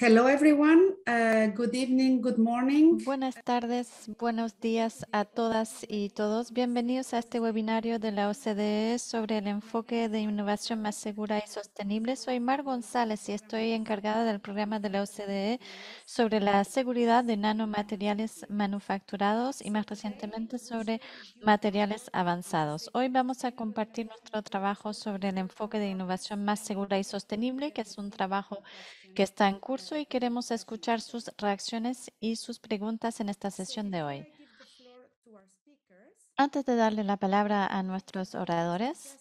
Hello everyone. Uh, good evening, good morning. Buenas tardes, buenos días a todas y todos. Bienvenidos a este webinario de la OCDE sobre el enfoque de innovación más segura y sostenible. Soy Mar González y estoy encargada del programa de la OCDE sobre la seguridad de nanomateriales manufacturados y más recientemente sobre materiales avanzados. Hoy vamos a compartir nuestro trabajo sobre el enfoque de innovación más segura y sostenible, que es un trabajo que está en curso y queremos escuchar sus reacciones y sus preguntas en esta sesión de hoy. Antes de darle la palabra a nuestros oradores,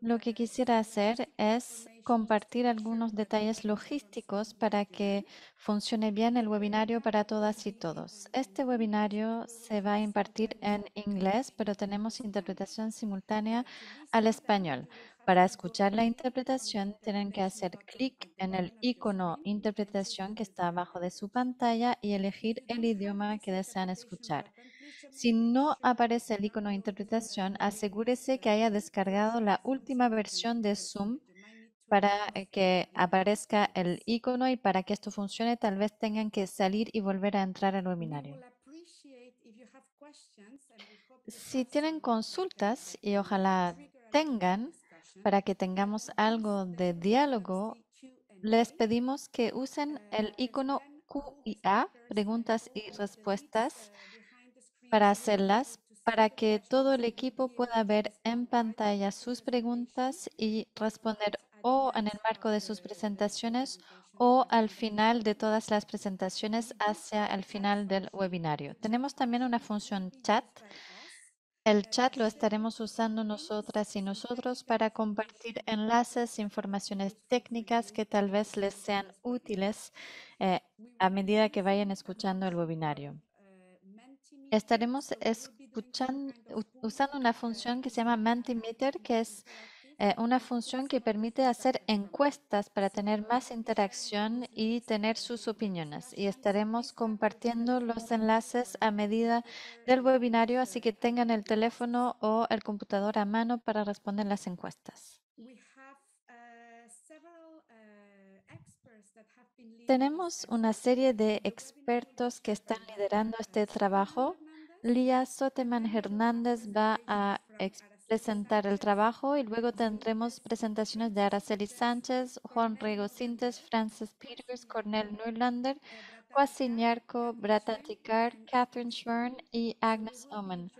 lo que quisiera hacer es compartir algunos detalles logísticos para que funcione bien el webinario para todas y todos. Este webinario se va a impartir en inglés, pero tenemos interpretación simultánea al español. Para escuchar la interpretación, tienen que hacer clic en el icono interpretación que está abajo de su pantalla y elegir el idioma que desean escuchar. Si no aparece el icono interpretación, asegúrese que haya descargado la última versión de Zoom para eh, que aparezca el icono y para que esto funcione, tal vez tengan que salir y volver a entrar al webinario. Si tienen consultas, y ojalá tengan, para que tengamos algo de diálogo, les pedimos que usen el icono Q y preguntas y respuestas, para hacerlas, para que todo el equipo pueda ver en pantalla sus preguntas y responder o en el marco de sus presentaciones o al final de todas las presentaciones hacia el final del webinario. Tenemos también una función chat. El chat lo estaremos usando nosotras y nosotros para compartir enlaces, informaciones técnicas que tal vez les sean útiles eh, a medida que vayan escuchando el webinario. Estaremos escuchando, usando una función que se llama Mentimeter, que es eh, una función que permite hacer encuestas para tener más interacción y tener sus opiniones. Y estaremos compartiendo los enlaces a medida del webinario, así que tengan el teléfono o el computador a mano para responder las encuestas. Uh, uh, Tenemos una serie de expertos que están liderando este trabajo. Lía Soteman Hernández va a presentar el trabajo y luego tendremos presentaciones de Araceli Sánchez, Juan Rego Sintes, Francis Peters, Cornel Neulander, Kwasi Nyarko, Brata Tikar, Catherine Schwern y Agnes Omen.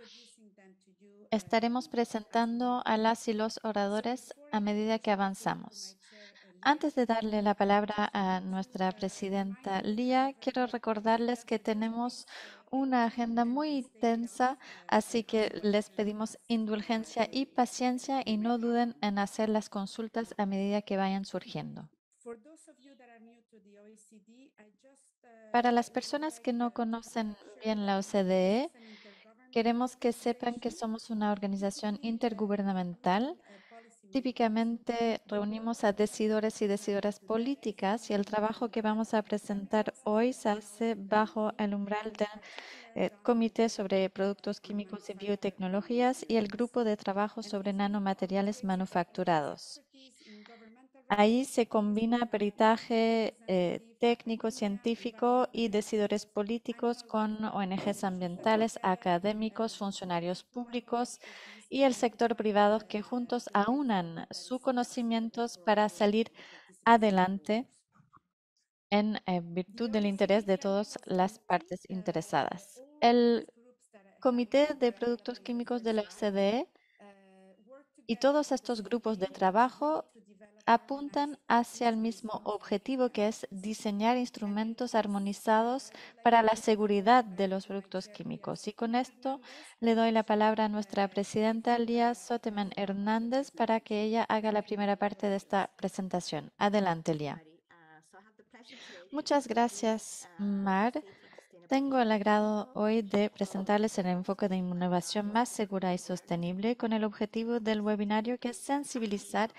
Estaremos presentando a las y los oradores a medida que avanzamos. Antes de darle la palabra a nuestra presidenta Lía, quiero recordarles que tenemos una agenda muy intensa, así que les pedimos indulgencia y paciencia y no duden en hacer las consultas a medida que vayan surgiendo. E uh, Para las personas que no conocen bien la OCDE, queremos que sepan que somos una organización intergubernamental Típicamente reunimos a decidores y decidoras políticas y el trabajo que vamos a presentar hoy se hace bajo el umbral del eh, Comité sobre Productos Químicos y Biotecnologías y el Grupo de Trabajo sobre Nanomateriales Manufacturados. Ahí se combina peritaje eh, técnico, científico y decidores políticos con ONGs ambientales, académicos, funcionarios públicos y el sector privado que juntos aunan sus conocimientos para salir adelante en eh, virtud del interés de todas las partes interesadas. El Comité de Productos Químicos de la OCDE y todos estos grupos de trabajo apuntan hacia el mismo objetivo que es diseñar instrumentos armonizados para la seguridad de los productos químicos. Y con esto le doy la palabra a nuestra presidenta Lía Soteman Hernández para que ella haga la primera parte de esta presentación. Adelante, Lía. Ah, Muchas gracias, uh, Mar. Tengo el agrado hoy de presentarles el enfoque de innovación más segura y sostenible con el objetivo del webinario que es sensibilizar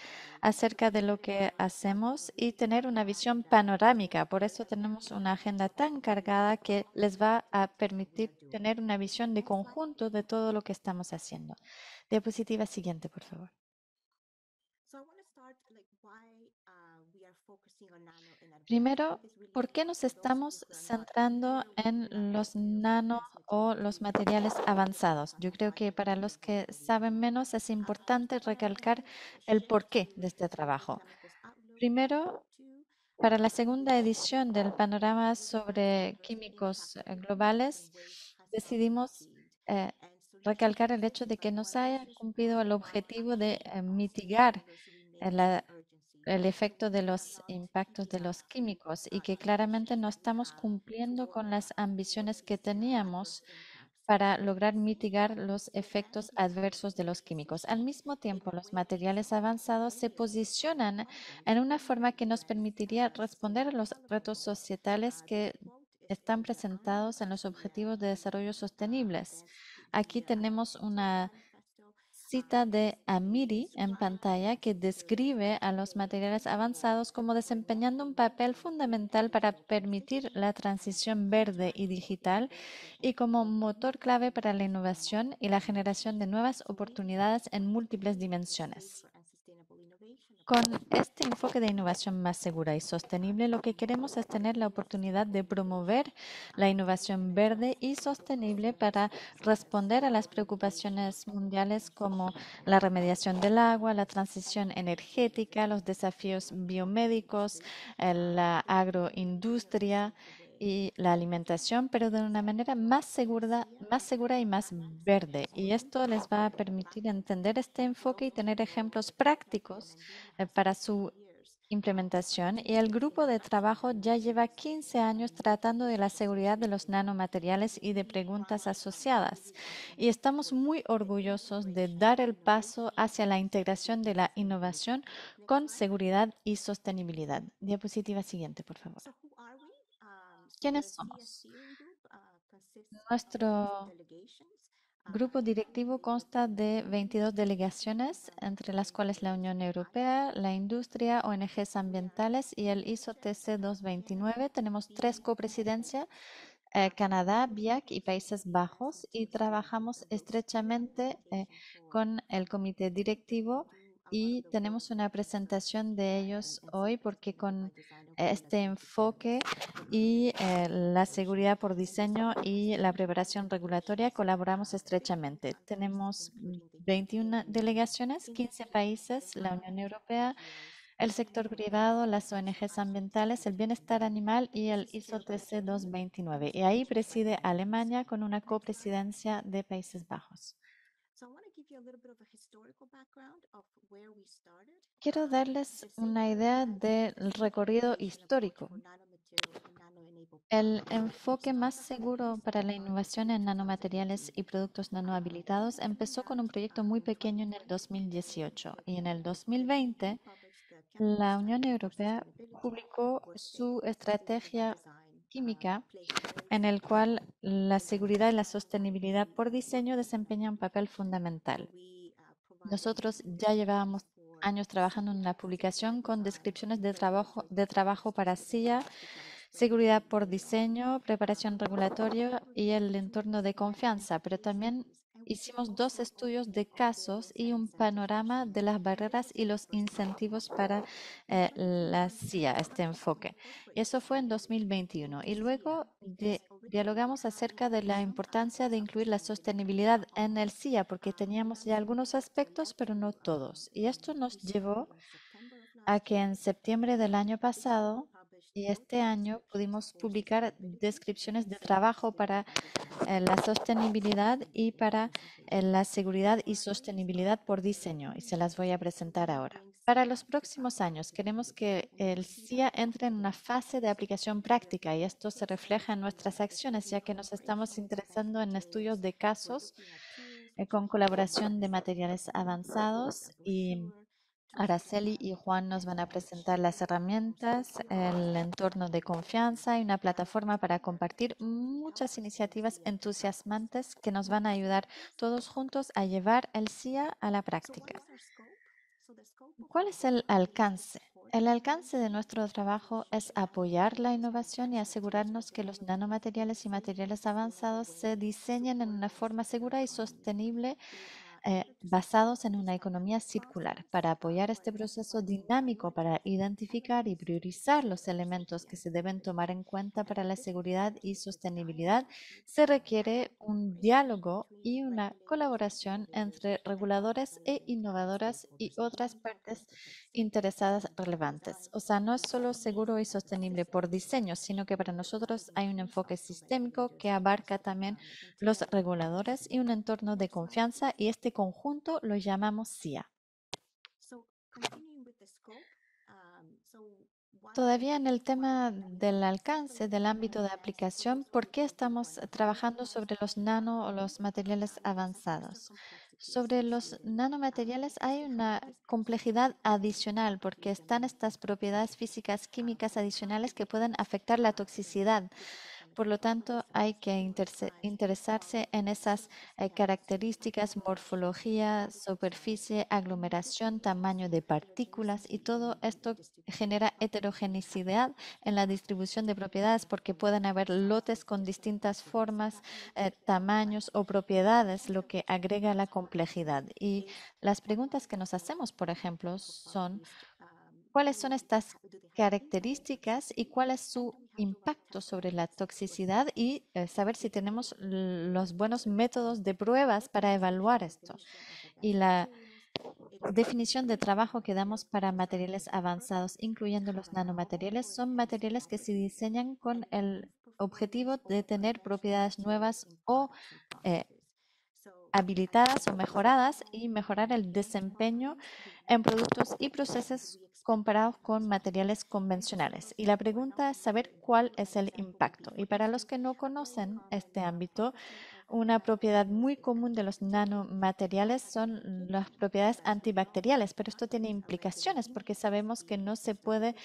acerca de lo que hacemos y tener una visión panorámica. Por eso tenemos una agenda tan cargada que les va a permitir tener una visión de conjunto de todo lo que estamos haciendo. Diapositiva siguiente, por favor. Primero, ¿por qué nos estamos centrando en los nano o los materiales avanzados? Yo creo que para los que saben menos es importante recalcar el porqué de este trabajo. Primero, para la segunda edición del panorama sobre químicos eh, globales, decidimos eh, recalcar el hecho de que nos haya cumplido el objetivo de eh, mitigar la el efecto de los impactos de los químicos y que claramente no estamos cumpliendo con las ambiciones que teníamos para lograr mitigar los efectos adversos de los químicos. Al mismo tiempo, los materiales avanzados se posicionan en una forma que nos permitiría responder a los retos societales que están presentados en los Objetivos de Desarrollo Sostenibles. Aquí tenemos una cita de Amiri en pantalla que describe a los materiales avanzados como desempeñando un papel fundamental para permitir la transición verde y digital y como motor clave para la innovación y la generación de nuevas oportunidades en múltiples dimensiones. Con este enfoque de innovación más segura y sostenible, lo que queremos es tener la oportunidad de promover la innovación verde y sostenible para responder a las preocupaciones mundiales como la remediación del agua, la transición energética, los desafíos biomédicos, la agroindustria y la alimentación, pero de una manera más segura, más segura y más verde. Y esto les va a permitir entender este enfoque y tener ejemplos prácticos eh, para su implementación y el grupo de trabajo ya lleva 15 años tratando de la seguridad de los nanomateriales y de preguntas asociadas. Y estamos muy orgullosos de dar el paso hacia la integración de la innovación con seguridad y sostenibilidad. Diapositiva siguiente, por favor. ¿Quiénes somos? Ah, Nuestro grupo ah, directivo consta de 22 delegaciones, ah, entre las cuales la Unión Europea, la industria, ONGs ambientales y el ISO TC 229. Tenemos tres copresidencias, eh, Canadá, BIAC y Países Bajos, y trabajamos estrechamente eh, con el comité directivo y tenemos una presentación de ellos hoy porque con este enfoque y eh, la seguridad por diseño y la preparación regulatoria colaboramos estrechamente. Tenemos 21 delegaciones, 15 países, la Unión Europea, el sector privado, las ONGs ambientales, el bienestar animal y el ISO 13229. Y ahí preside Alemania con una copresidencia de Países Bajos. Quiero darles una idea um, del recorrido histórico. El enfoque más seguro para la innovación en nanomateriales y productos nanohabilitados empezó con un proyecto muy pequeño en el 2018 y en el 2020 la Unión Europea publicó su estrategia química, en el cual la seguridad y la sostenibilidad por diseño desempeñan un papel fundamental. Nosotros ya llevábamos años trabajando en la publicación con descripciones de trabajo, de trabajo para CIA, seguridad por diseño, preparación regulatoria y el entorno de confianza, pero también Hicimos dos estudios de casos y un panorama de las barreras y los incentivos para eh, la CIA, este enfoque. Eso fue en 2021. Y luego dialogamos acerca de la importancia de incluir la sostenibilidad en el CIA, porque teníamos ya algunos aspectos, pero no todos. Y esto nos llevó a que en septiembre del año pasado y este año pudimos publicar descripciones de trabajo para eh, la sostenibilidad y para eh, la seguridad y sostenibilidad por diseño y se las voy a presentar ahora. Para los próximos años queremos que el CIA entre en una fase de aplicación práctica y esto se refleja en nuestras acciones ya que nos estamos interesando en estudios de casos eh, con colaboración de materiales avanzados y Araceli y Juan nos van a presentar las herramientas, el entorno de confianza y una plataforma para compartir muchas iniciativas entusiasmantes que nos van a ayudar todos juntos a llevar el CIA a la práctica. ¿Cuál es el alcance? El alcance de nuestro trabajo es apoyar la innovación y asegurarnos que los nanomateriales y materiales avanzados se diseñen en una forma segura y sostenible eh, basados en una economía circular para apoyar este proceso dinámico para identificar y priorizar los elementos que se deben tomar en cuenta para la seguridad y sostenibilidad, se requiere un diálogo y una colaboración entre reguladores e innovadoras y otras partes interesadas relevantes. O sea, no es solo seguro y sostenible por diseño, sino que para nosotros hay un enfoque sistémico que abarca también los reguladores y un entorno de confianza y este conjunto lo llamamos Cia. Um, Todavía en el tema del alcance del ámbito de aplicación, ¿por qué estamos trabajando sobre los nano o los materiales avanzados? Sobre los nanomateriales hay una complejidad adicional porque están estas propiedades físicas químicas ah, adicionales que pueden afectar la ah, toxicidad por lo tanto, hay que interesarse en esas eh, características, morfología, superficie, aglomeración, tamaño de partículas y todo esto genera heterogeneidad en la distribución de propiedades porque pueden haber lotes con distintas formas, eh, tamaños o propiedades, lo que agrega la complejidad. Y las preguntas que nos hacemos, por ejemplo, son cuáles son estas características y cuál es su impacto sobre la toxicidad y eh, saber si tenemos los buenos métodos de pruebas para evaluar esto. Y la definición de trabajo que damos para materiales avanzados, incluyendo los nanomateriales, son materiales que se diseñan con el objetivo de tener propiedades nuevas o eh, habilitadas o mejoradas y mejorar el desempeño en productos y procesos comparados con materiales convencionales. Y la pregunta es saber cuál es el impacto. Y para los que no conocen este ámbito, una propiedad muy común de los nanomateriales son las propiedades antibacteriales, pero esto tiene implicaciones porque sabemos que no se puede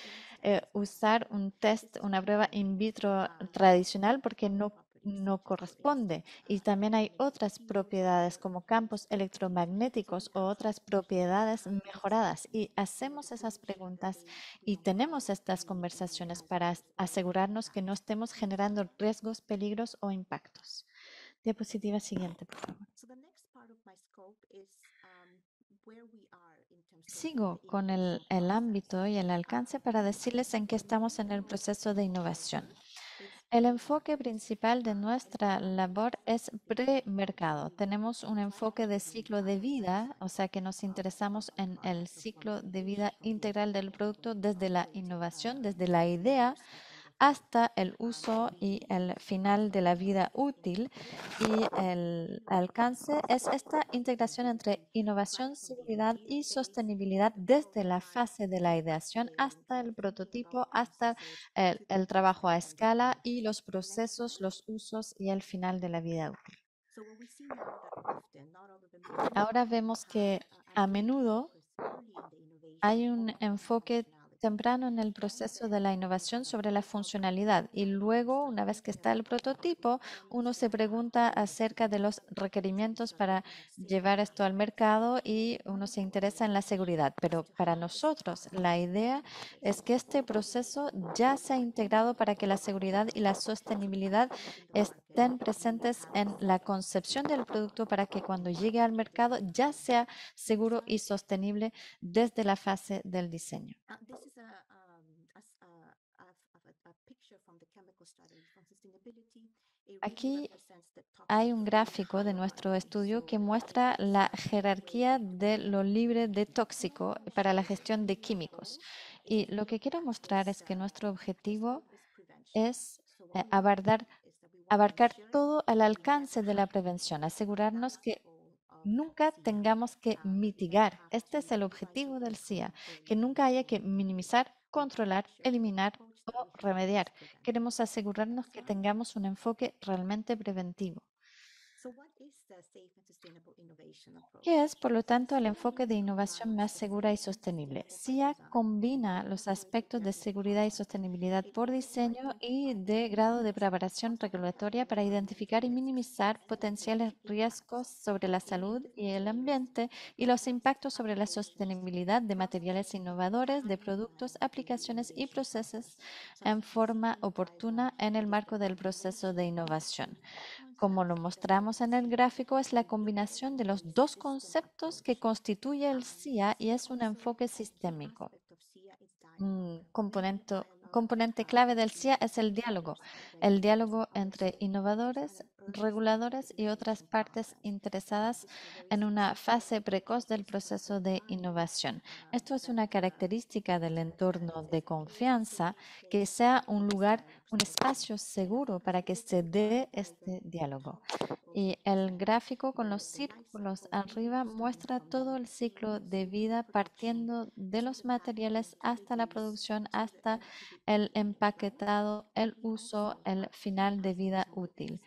eh, usar un test, una prueba in vitro tradicional porque no no corresponde. Y también hay otras propiedades como campos electromagnéticos o otras propiedades mejoradas. Y hacemos esas preguntas y tenemos estas conversaciones para asegurarnos que no estemos generando riesgos, peligros o impactos. Diapositiva siguiente, por favor. Sigo con el, el ámbito y el alcance para decirles en qué estamos en el proceso de innovación. El enfoque principal de nuestra labor es premercado. Tenemos un enfoque de ciclo de vida, o sea que nos interesamos en el ciclo de vida integral del producto desde la innovación, desde la idea hasta el uso y el final de la vida útil y el alcance es esta integración entre innovación, seguridad y sostenibilidad desde la fase de la ideación hasta el prototipo, hasta el, el trabajo a escala y los procesos, los usos y el final de la vida útil. Ahora vemos que a menudo hay un enfoque temprano en el proceso de la innovación sobre la funcionalidad y luego, una vez que está el prototipo, uno se pregunta acerca de los requerimientos para llevar esto al mercado y uno se interesa en la seguridad. Pero para nosotros la idea es que este proceso ya se ha integrado para que la seguridad y la sostenibilidad estén estén presentes en la concepción del producto para que cuando llegue al mercado ya sea seguro y sostenible desde la fase del diseño. Aquí hay un gráfico de nuestro estudio que muestra la jerarquía de lo libre de tóxico para la gestión de químicos. Y lo que quiero mostrar es que nuestro objetivo es eh, abordar abarcar todo al alcance de la prevención, asegurarnos que nunca tengamos que mitigar. Este es el objetivo del CIA, que nunca haya que minimizar, controlar, eliminar o remediar. Queremos asegurarnos que tengamos un enfoque realmente preventivo. ¿Qué es, por lo tanto, el enfoque de innovación más segura y sostenible? SIA combina los aspectos de seguridad y sostenibilidad por diseño y de grado de preparación regulatoria para identificar y minimizar potenciales riesgos sobre la salud y el ambiente y los impactos sobre la sostenibilidad de materiales innovadores, de productos, aplicaciones y procesos en forma oportuna en el marco del proceso de innovación. Como lo mostramos en el gráfico, es la combinación de los dos conceptos que constituye el Cia y es un enfoque sistémico. Un componente, componente clave del Cia es el diálogo, el diálogo entre innovadores, reguladores y otras partes interesadas en una fase precoz del proceso de innovación. Esto es una característica del entorno de confianza, que sea un lugar, un espacio seguro para que se dé este diálogo. Y el gráfico con los círculos arriba muestra todo el ciclo de vida partiendo de los materiales hasta la producción, hasta el empaquetado, el uso, el final de vida útil.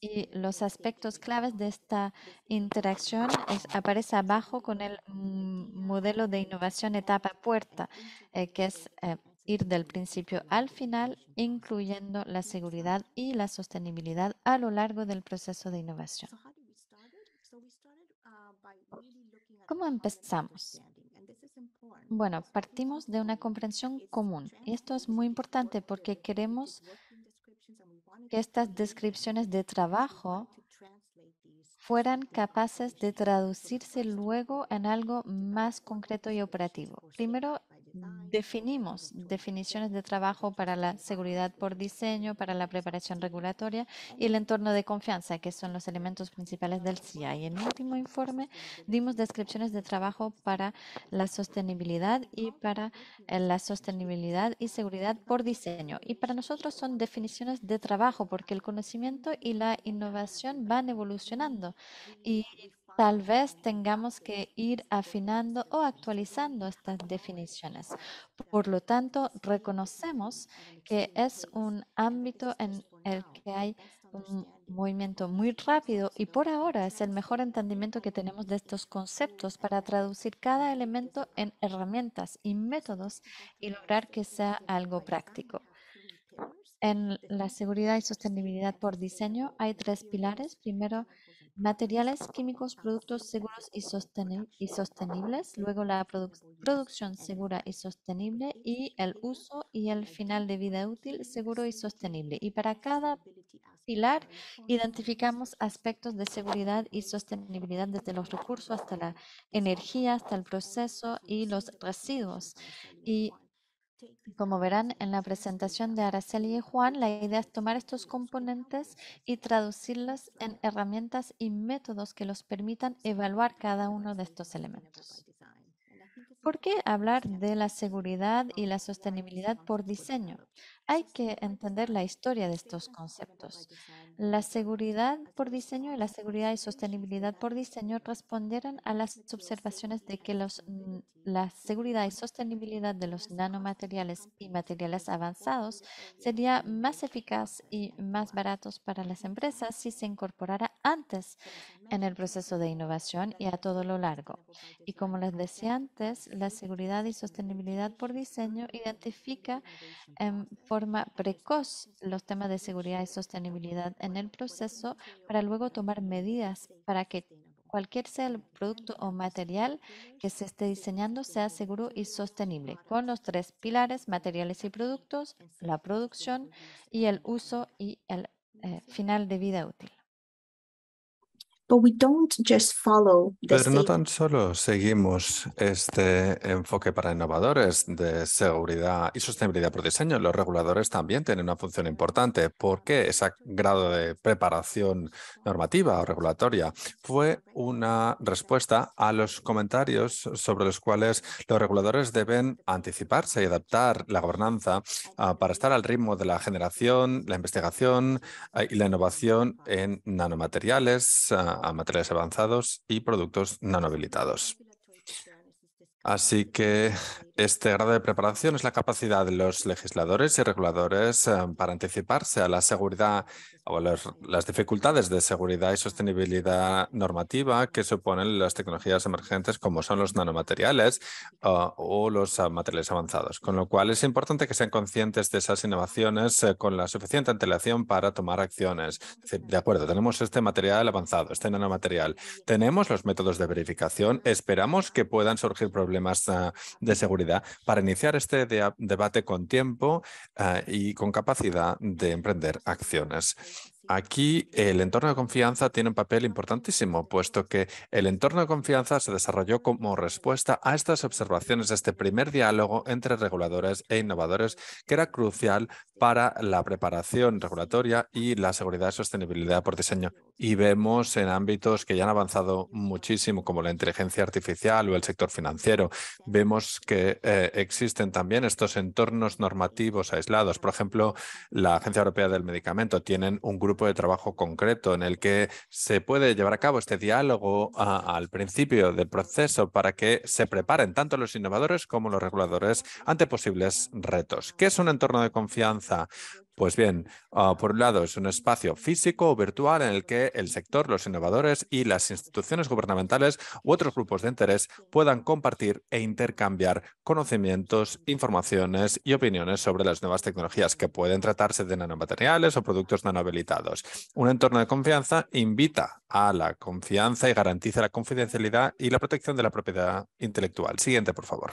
Y los aspectos claves de esta interacción es, aparece abajo con el mm, modelo de innovación etapa-puerta, eh, que es eh, ir del principio al final, incluyendo la seguridad y la sostenibilidad a lo largo del proceso de innovación. Uh, ¿Cómo empezamos? Bueno, partimos de una comprensión común. esto es muy importante porque queremos que estas descripciones de trabajo fueran capaces de traducirse luego en algo más concreto y operativo. Primero, definimos definiciones de trabajo para la seguridad por diseño, para la preparación regulatoria y el entorno de confianza, que son los elementos principales del CIA. Y en el último informe dimos descripciones de trabajo para la sostenibilidad y para eh, la sostenibilidad y seguridad por diseño. Y para nosotros son definiciones de trabajo porque el conocimiento y la innovación van evolucionando y Tal vez tengamos que ir afinando o actualizando estas definiciones. Por lo tanto, reconocemos que es un ámbito en el que hay un movimiento muy rápido y por ahora es el mejor entendimiento que tenemos de estos conceptos para traducir cada elemento en herramientas y métodos y lograr que sea algo práctico. En la seguridad y sostenibilidad por diseño hay tres pilares. Primero, materiales químicos, productos seguros y, sostenibles, luego la producción segura y sostenible y el uso y el final de vida útil seguro y sostenible. Y para cada pilar identificamos aspectos de seguridad y sostenibilidad desde los recursos hasta la energía, hasta el proceso y los residuos. Y como verán en la presentación de Araceli y Juan, la idea es tomar estos componentes y traducirlos en herramientas y métodos que los permitan evaluar cada uno de estos elementos. ¿Por qué hablar de la seguridad y la sostenibilidad por diseño? Hay que entender la historia de estos conceptos. La seguridad por diseño y la seguridad y sostenibilidad por diseño respondieron a las observaciones de que los, mm, la seguridad y sostenibilidad de los nanomateriales y materiales avanzados sería más eficaz y más baratos para las empresas si se incorporara antes en el proceso de innovación y a todo lo largo. Y como les decía antes, la seguridad y sostenibilidad por diseño identifica em, por precoz los temas de seguridad y sostenibilidad en el proceso para luego tomar medidas para que cualquier sea el producto o material que se esté diseñando sea seguro y sostenible, con los tres pilares, materiales y productos, la producción y el uso y el eh, final de vida útil. Pero no tan solo seguimos este enfoque para innovadores de seguridad y sostenibilidad por diseño, los reguladores también tienen una función importante porque ese grado de preparación normativa o regulatoria fue una respuesta a los comentarios sobre los cuales los reguladores deben anticiparse y adaptar la gobernanza ah, para estar al ritmo de la generación, la investigación ah, y la innovación en nanomateriales. Ah, a materiales avanzados y productos habilitados. Así que este grado de preparación es la capacidad de los legisladores y reguladores eh, para anticiparse a la seguridad o las dificultades de seguridad y sostenibilidad normativa que suponen las tecnologías emergentes como son los nanomateriales eh, o los eh, materiales avanzados. Con lo cual es importante que sean conscientes de esas innovaciones con la suficiente antelación para tomar acciones. de acuerdo, tenemos este material avanzado, este nanomaterial, tenemos los métodos de verificación, esperamos que puedan surgir problemas de seguridad para iniciar este debate con tiempo ah, y con capacidad de emprender acciones. Aquí el entorno de confianza tiene un papel importantísimo, puesto que el entorno de confianza se desarrolló como respuesta a estas observaciones, a este primer diálogo entre reguladores e innovadores, que era crucial para la preparación regulatoria y la seguridad y sostenibilidad por diseño. Y vemos en ámbitos que ya han avanzado muchísimo, como la inteligencia artificial o el sector financiero, vemos que eh, existen también estos entornos normativos aislados. Por ejemplo, la Agencia Europea del Medicamento tienen un grupo de trabajo concreto en el que se puede llevar a cabo este diálogo al principio del proceso para que se preparen tanto los innovadores como los reguladores ante posibles retos. ¿Qué es un entorno de confianza? Pues bien, ah, por un lado es un espacio físico o virtual en el que el sector, los innovadores y las instituciones gubernamentales u otros grupos de interés puedan compartir e intercambiar conocimientos, informaciones y opiniones sobre las nuevas tecnologías que pueden tratarse de nanomateriales o productos nanohabilitados. Un entorno de confianza invita a la confianza y garantiza la confidencialidad y la protección de la propiedad intelectual. Siguiente, por favor.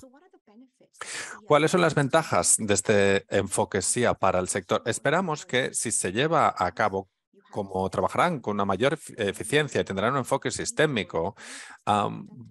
¿Cuáles son las ventajas de este enfoque SIA para el sector? Esperamos que si se lleva a cabo como trabajarán con una mayor eficiencia y tendrán un enfoque sistémico,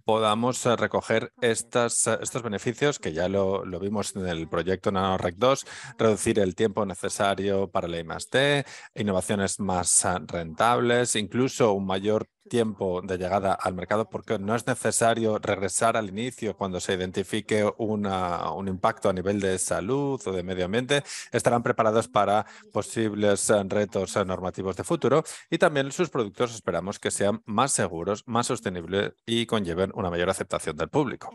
podamos eh, recoger eh, estos beneficios que ya lo, vimos en el proyecto NanoRec 2, reducir el tiempo necesario para la I+.D., innovaciones más ah, rentables, incluso un mayor tiempo de llegada al mercado porque no es necesario regresar al inicio cuando se identifique una, un impacto a nivel de salud o de medio ambiente. Estarán preparados para posibles eh, retos eh, normativos de futuro y también sus productos esperamos que sean más seguros, más sostenibles y conlleven una mayor aceptación del público.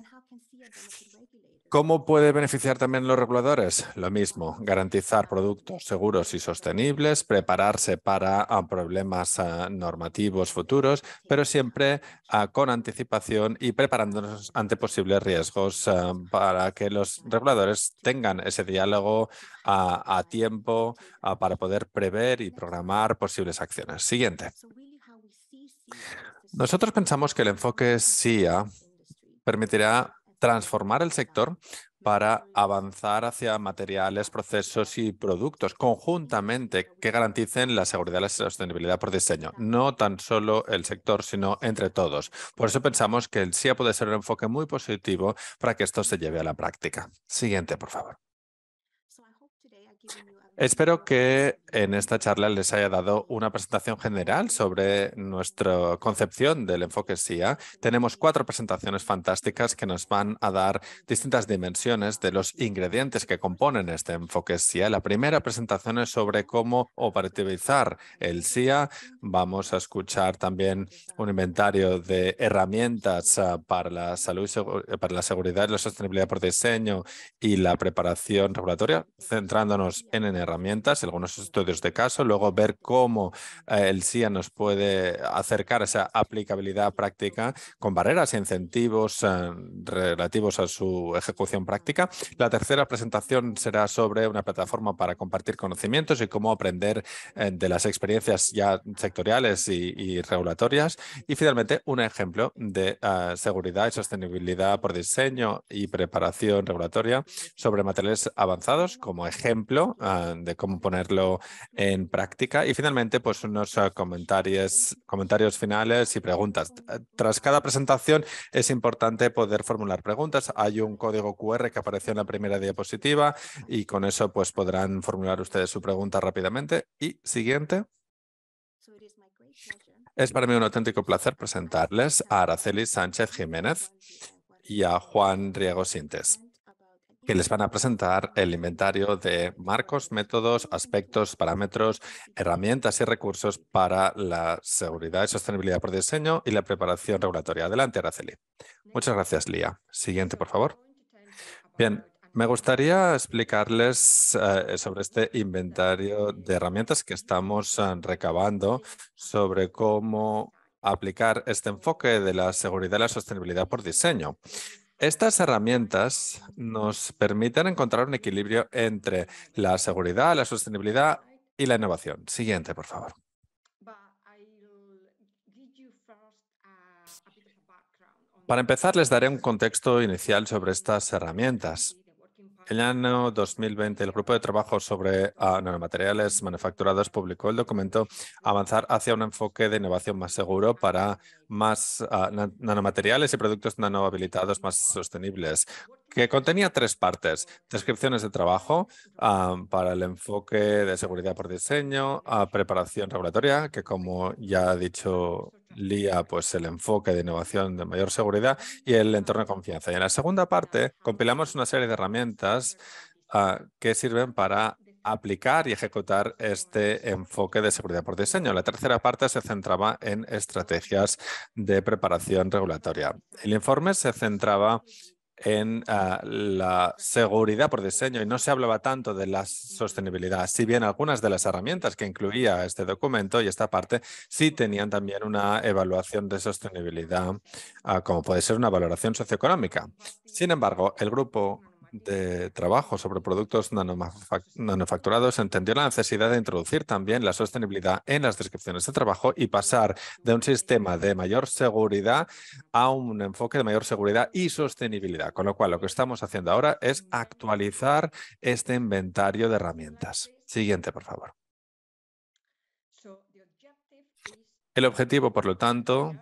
¿Cómo puede beneficiar también los reguladores? Lo mismo, garantizar productos seguros y sostenibles, prepararse para ah, problemas ah, normativos futuros, pero siempre ah, con anticipación y preparándonos ante posibles riesgos para que los reguladores tengan ese diálogo a tiempo para poder prever y programar posibles acciones. Siguiente. Nosotros pensamos que el enfoque SIA permitirá transformar el sector para avanzar hacia materiales, procesos y productos conjuntamente que garanticen la seguridad y la sostenibilidad por diseño, no tan solo el sector, sino entre todos. Por eso pensamos que el SIA puede ser un enfoque muy positivo para que esto se lleve a la práctica. Siguiente, por favor. Espero que en esta charla les haya dado una presentación general sobre nuestra concepción del enfoque SIA. Tenemos cuatro presentaciones fantásticas que nos van a dar distintas dimensiones de los ingredientes que componen este enfoque SIA. La primera presentación es sobre cómo operativizar el SIA. Vamos a escuchar también un inventario de herramientas ah, para la salud, eh, para la seguridad, la sostenibilidad por diseño y la preparación regulatoria, centrándonos en NR herramientas, algunos estudios de caso, luego ver cómo eh, el SIA nos puede acercar esa aplicabilidad práctica con barreras e incentivos eh, relativos a su ejecución práctica. La tercera presentación será sobre una plataforma para compartir conocimientos y cómo aprender eh, de las experiencias ya sectoriales y, regulatorias. Y finalmente, un ejemplo de seguridad y sostenibilidad por diseño y preparación regulatoria sobre materiales avanzados como ejemplo de cómo ponerlo en práctica. Y finalmente, pues unos ah, comentarios, comentarios finales y preguntas. Eh, tras cada presentación es importante poder formular preguntas. Hay un código QR que apareció en la primera diapositiva y con eso pues podrán formular ustedes su pregunta rápidamente. Y siguiente. Es para mí un auténtico placer presentarles a Araceli Sánchez Jiménez y a Juan Riego Sintes que les van a presentar el inventario de marcos, métodos, aspectos, parámetros, herramientas y recursos para la seguridad y sostenibilidad por diseño y la preparación regulatoria. Adelante, Araceli. Muchas gracias, Lía. Siguiente, por favor. Bien, me gustaría explicarles eh, sobre este inventario de herramientas que estamos eh, recabando sobre cómo aplicar este enfoque de la seguridad y la sostenibilidad por diseño. Estas herramientas nos permiten encontrar un equilibrio entre la seguridad, la sostenibilidad y la innovación. Siguiente, por favor. Para empezar, les daré un contexto inicial sobre estas herramientas. El año 2020, el Grupo de Trabajo sobre ah, Nanomateriales Manufacturados publicó el documento Avanzar hacia un enfoque de innovación más seguro para más ah, nanomateriales y productos nanohabilitados más sostenibles, que contenía tres partes. Descripciones de trabajo ah, para el enfoque de seguridad por diseño, ah, preparación regulatoria, que como ya ha dicho Lía, pues el enfoque de innovación de mayor seguridad y el entorno de confianza. Y en la segunda parte compilamos una serie de herramientas ah, que sirven para aplicar y ejecutar este enfoque de seguridad por diseño. La tercera parte se centraba en estrategias de preparación regulatoria. El informe se centraba en ah, la seguridad por diseño y no se hablaba tanto de la sostenibilidad, si bien algunas de las herramientas que incluía este documento y esta parte sí tenían también una evaluación de sostenibilidad, ah, como puede ser una valoración socioeconómica. Sin embargo, el grupo de trabajo sobre productos nanofacturados entendió la necesidad de introducir también la sostenibilidad en las descripciones de trabajo y pasar de un sistema de mayor seguridad a un enfoque de mayor seguridad y sostenibilidad. Con lo cual, lo que estamos haciendo ahora es actualizar este inventario de herramientas. Siguiente, por favor. El objetivo, por lo tanto,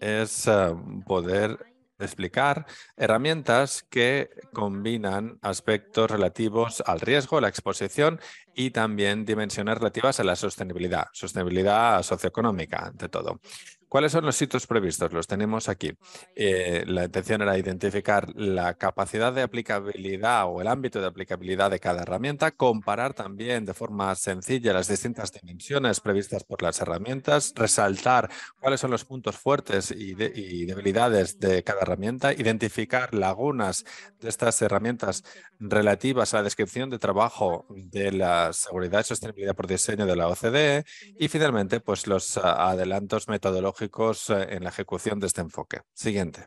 es eh, poder explicar herramientas que combinan aspectos relativos al riesgo, la exposición y también dimensiones relativas a la sostenibilidad, sostenibilidad socioeconómica, ante todo. ¿Cuáles son los sitios previstos? Los tenemos aquí. Eh, la intención era identificar la capacidad de aplicabilidad o el ámbito de aplicabilidad de cada herramienta, comparar también de forma sencilla las distintas dimensiones previstas por las herramientas, resaltar cuáles son los puntos fuertes y, y debilidades de cada herramienta, identificar lagunas de estas herramientas relativas a la descripción de trabajo de la seguridad y sostenibilidad por diseño de la OCDE y finalmente pues los ah, adelantos metodológicos eh, en la ejecución de este enfoque. Siguiente.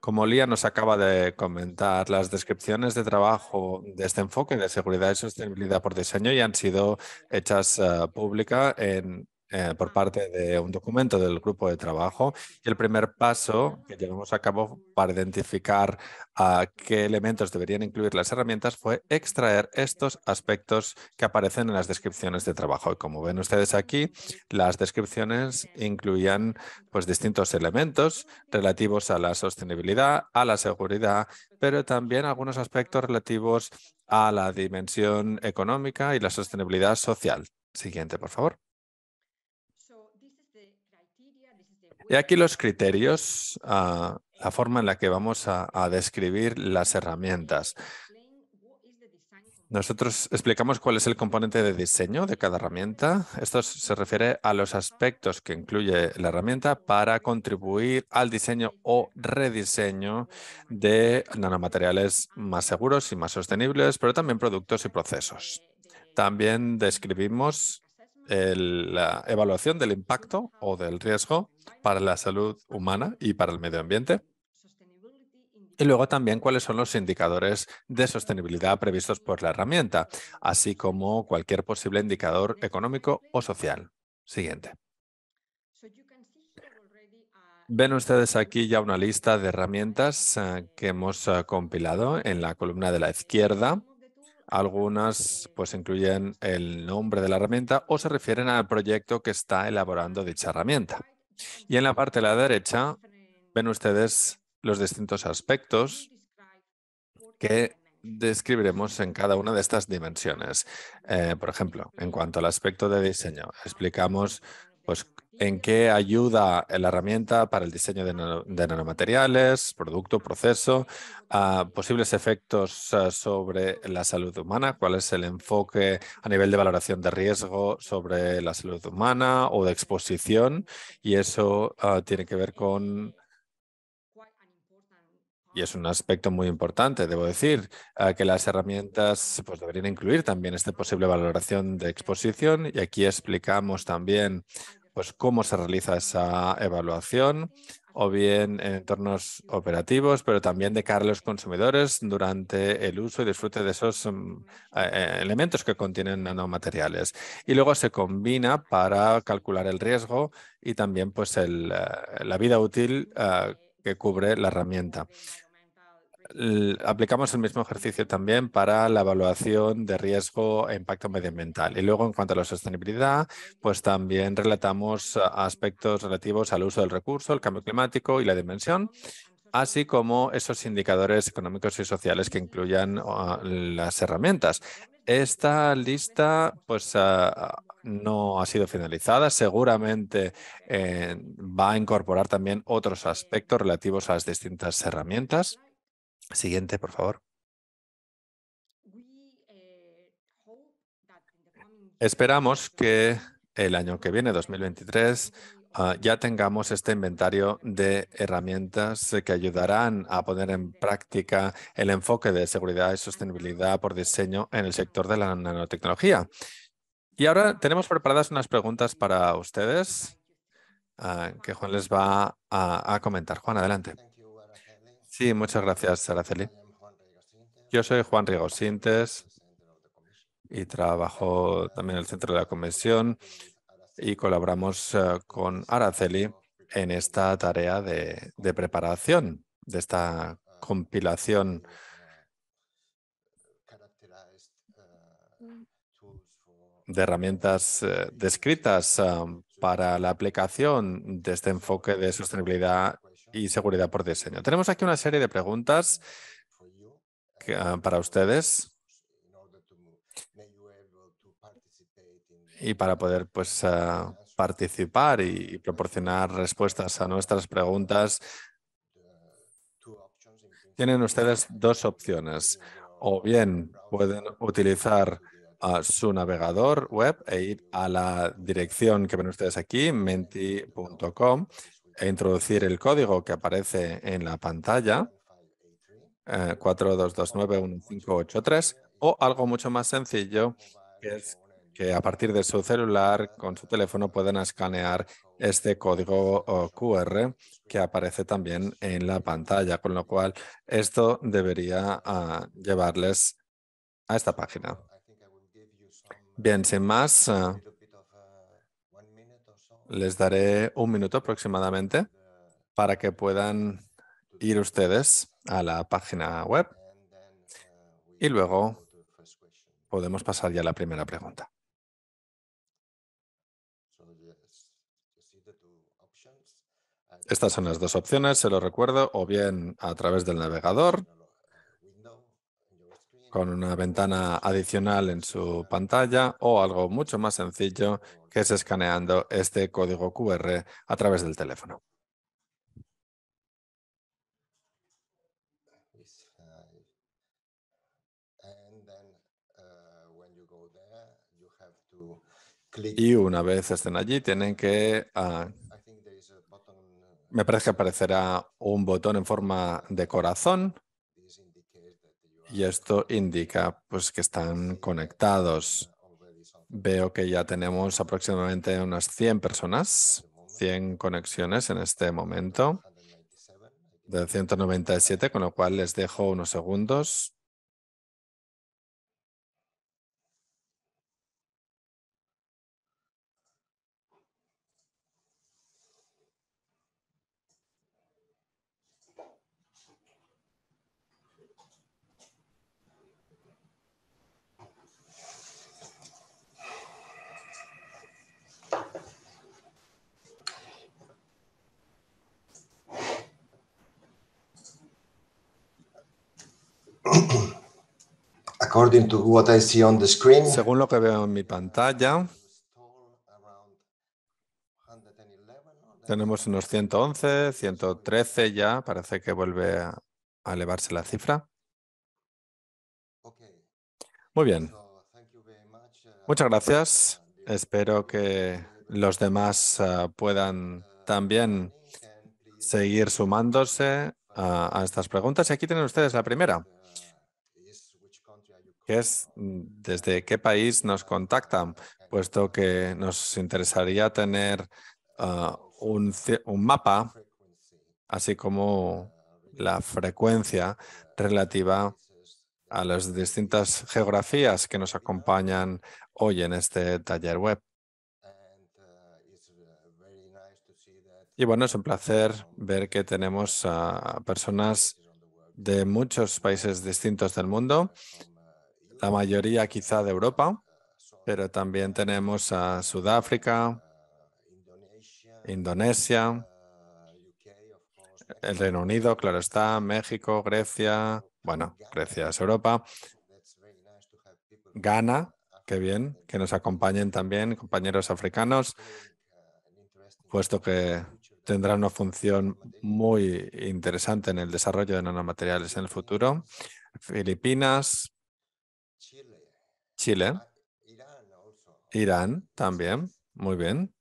Como Lía nos acaba de comentar, las descripciones de trabajo de este enfoque de seguridad y sostenibilidad por diseño ya han sido hechas públicas eh, pública en eh, por parte de un documento del grupo de trabajo. Y el primer paso que llevamos a cabo para identificar a qué elementos deberían incluir las herramientas fue extraer estos aspectos que aparecen en las descripciones de trabajo. Y como ven ustedes aquí, las descripciones incluían pues, distintos elementos relativos a la sostenibilidad, a la seguridad, pero también algunos aspectos relativos a la dimensión económica y la sostenibilidad social. Siguiente, por favor. Y aquí los criterios, ah, la forma en la que vamos a describir las herramientas. Nosotros explicamos cuál es el componente de diseño de cada herramienta. Esto se refiere a los aspectos que incluye la herramienta para contribuir al diseño o rediseño de nanomateriales más seguros y más sostenibles, pero también productos y procesos. También describimos la evaluación del impacto o del riesgo para la salud humana y para el medio ambiente. Y luego también cuáles son los indicadores de sostenibilidad previstos por la herramienta, así como cualquier posible indicador económico o social. Siguiente. Ven ustedes aquí ya una lista de herramientas eh, que hemos eh, compilado en la columna de la izquierda algunas pues incluyen el nombre de la herramienta o se refieren al proyecto que está elaborando dicha herramienta. Y en la parte de la derecha ven ustedes los distintos aspectos que describiremos en cada una de estas dimensiones. Eh, por ejemplo, en cuanto al aspecto de diseño, explicamos pues, ¿en qué ayuda la herramienta para el diseño de, nanomateriales, producto, proceso, posibles efectos eh, sobre la salud humana? ¿Cuál es el enfoque a nivel de valoración de riesgo sobre la salud humana o de exposición? Y eso ah, tiene que ver con y es un aspecto muy importante, debo decir, que las herramientas pues, deberían incluir también esta posible valoración de exposición y aquí explicamos también pues, cómo se realiza esa evaluación o bien en entornos operativos, pero también de cara a los consumidores durante el uso y disfrute de esos mm, eh, eh, elementos que contienen nanomateriales. Y luego se combina para calcular el riesgo y también pues, eh, la vida útil que cubre la herramienta. Aplicamos el mismo ejercicio también para la evaluación de riesgo e impacto medioambiental. Y luego, en cuanto a la sostenibilidad, pues también relatamos aspectos relativos al uso del recurso, el cambio climático y la dimensión, así como esos indicadores económicos y sociales que incluyan ah, las herramientas. Esta lista pues, ah, no ha sido finalizada. Seguramente eh, va a incorporar también otros aspectos relativos a las distintas herramientas. Siguiente, por favor. Esperamos que el año que viene, 2023, ah, ya tengamos este inventario de herramientas que ayudarán a poner en práctica el enfoque de seguridad y sostenibilidad por diseño en el sector de la nanotecnología. Y ahora tenemos preparadas unas preguntas para ustedes ah, que Juan les va a, comentar. Juan, adelante. Sí, muchas gracias, Araceli. Yo soy Juan Riego Sintes y trabajo también en el centro de la comisión y colaboramos eh, con Araceli en esta tarea de preparación de esta compilación de herramientas eh, descritas para la aplicación de este enfoque de sostenibilidad y seguridad por diseño. Tenemos aquí una serie de preguntas ah, para ustedes y para poder pues, ah, participar y proporcionar respuestas a nuestras preguntas. Tienen ustedes dos opciones. O bien pueden utilizar a su navegador web e ir a la dirección que ven ustedes aquí, menti.com, e introducir el código que aparece en la pantalla, 42291583, eh, o algo mucho más sencillo, que es que a partir de su celular, con su teléfono, pueden escanear este código QR que aparece también en la pantalla, con lo cual esto debería ah, llevarles a esta página. Bien, sin más, eh, les daré un minuto aproximadamente para que puedan ir ustedes a la página web y luego podemos pasar ya a la primera pregunta. Estas son las dos opciones, se lo recuerdo, o bien a través del navegador con una ventana adicional en su pantalla o algo mucho más sencillo que es escaneando este código QR a través del teléfono. Y una vez estén allí, tienen que... Ah, me parece que aparecerá un botón en forma de corazón y esto indica pues, que están conectados. Veo que ya tenemos aproximadamente unas 100 personas, 100 conexiones en este momento de 197, con lo cual les dejo unos segundos según lo que veo en mi pantalla, tenemos unos 111, 113 ya, parece que vuelve a elevarse la cifra. Muy bien. Muchas gracias. Espero que los demás ah, puedan también seguir sumándose ah, a estas preguntas. Y aquí tienen ustedes la primera es mm, desde qué país nos contactan, puesto que nos interesaría tener ah, un, un mapa, así como la frecuencia relativa a las distintas geografías que nos acompañan hoy en este taller web. Y bueno, es un placer ver que tenemos a personas de muchos países distintos del mundo la mayoría quizá de Europa, pero también tenemos a Sudáfrica, Indonesia, el Reino Unido, claro está, México, Grecia, bueno, Grecia es Europa, Ghana, qué bien, que nos acompañen también compañeros africanos, puesto que tendrán una función muy interesante en el desarrollo de nanomateriales en el futuro. Filipinas, Chile. Ah, Irán, Irán también. Muy bien.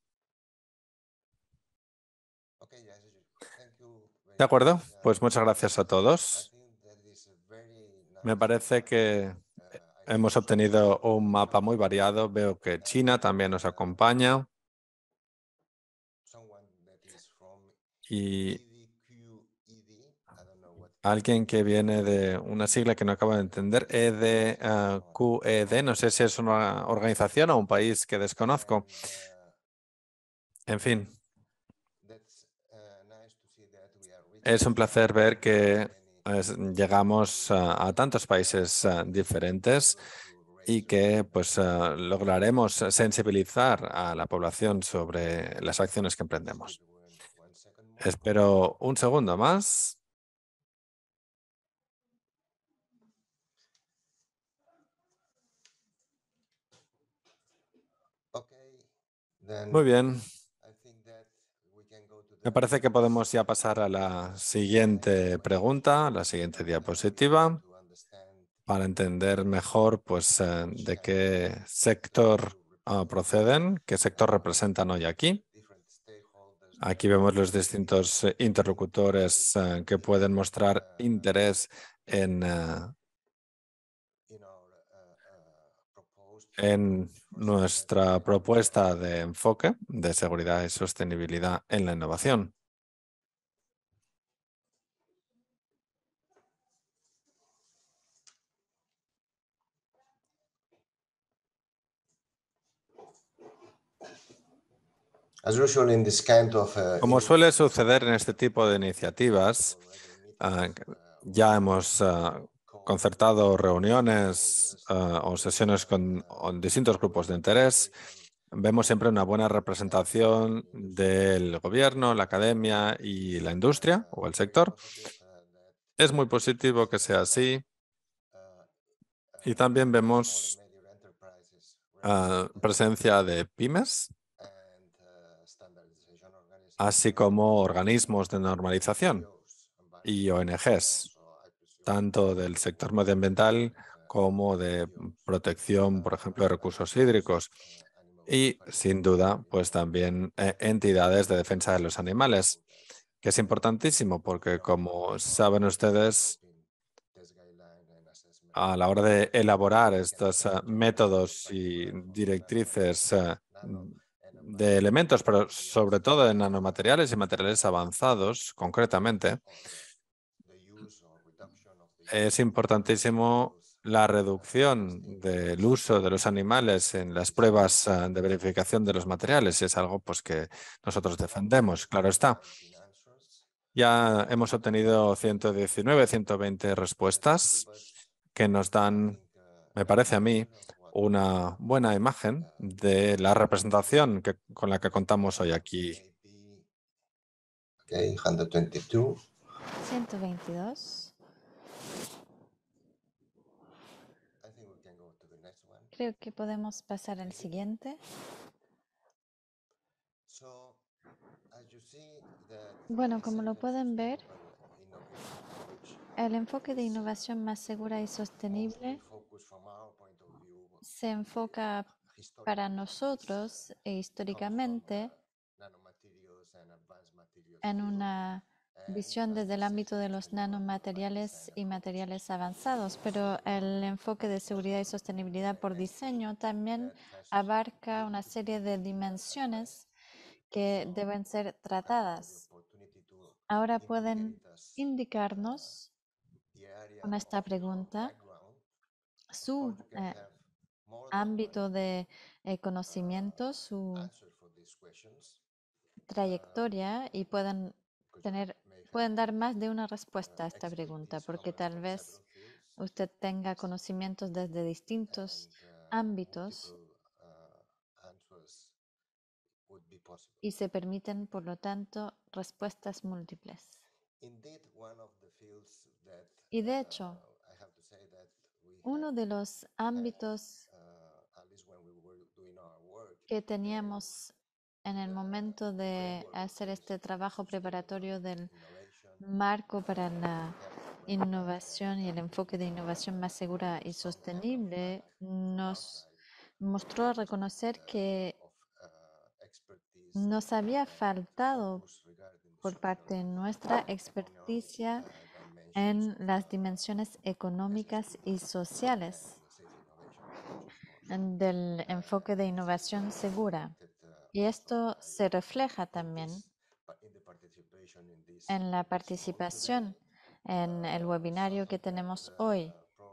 De acuerdo. Pues muchas gracias a todos. Me parece que uh, hemos obtenido un mapa muy variado. Veo que China también nos acompaña. Y alguien que viene de una sigla que no acabo de entender, EDQED, ah, e no sé si es una organización o un país que desconozco. En fin. Es un placer ver que pues, llegamos a, tantos países ah, diferentes y que pues ah, lograremos sensibilizar a la población sobre las acciones que emprendemos. Espero un segundo más. Muy bien. Me parece que podemos ya pasar a la siguiente pregunta, a la siguiente diapositiva, para entender mejor pues, eh, de qué sector ah, proceden, qué sector representan hoy aquí. Aquí vemos los distintos eh, interlocutores eh, que pueden mostrar uh, interés en uh, uh, nuestra propuesta de enfoque de seguridad y sostenibilidad en la innovación. Uh, Como suele suceder en este tipo de iniciativas, ah, ya hemos ah, concertado reuniones eh, o sesiones con, distintos grupos de interés, vemos siempre una buena representación del gobierno, la academia y la industria o el sector. Es muy positivo que sea así. Y también vemos eh, presencia de pymes, así como organismos de normalización y ONGs tanto del sector medioambiental como de protección, por ejemplo, de recursos hídricos y, sin duda, pues también eh, entidades de defensa de los animales, que es importantísimo porque, como saben ustedes, a la hora de elaborar estos eh, métodos y directrices eh, de elementos, pero sobre todo de nanomateriales y materiales avanzados, concretamente, es importantísimo la reducción del uso de los animales en las pruebas eh, de verificación de los materiales. Y Es algo pues, que nosotros defendemos, claro está. Ya hemos obtenido 119, 120 respuestas que nos dan, me parece a mí, una buena imagen de la representación que, con la que contamos hoy aquí. Okay, 122. 122. Creo que podemos pasar al siguiente. Bueno, como lo pueden ver, el enfoque de innovación más segura y sostenible se enfoca para nosotros e históricamente uh, en una visión desde el ámbito de los nanomateriales y materiales avanzados, pero el enfoque de seguridad y sostenibilidad por diseño también abarca una serie de dimensiones que deben ser tratadas. Ahora pueden indicarnos con esta pregunta su eh, ámbito de eh, conocimiento, su trayectoria y pueden tener pueden dar más de una respuesta a esta pregunta, porque tal vez usted tenga conocimientos desde distintos uh, ámbitos uh, y se permiten, por lo tanto, respuestas múltiples. Y de uh, hecho, uno de los ámbitos que teníamos en el momento de hacer este trabajo preparatorio del marco para la innovación y el enfoque de innovación más segura y sostenible nos mostró reconocer que nos había faltado por parte nuestra experticia en las dimensiones económicas y sociales del enfoque de innovación segura. Y esto se refleja también en la participación en uh, el webinario que tenemos hoy. Uh,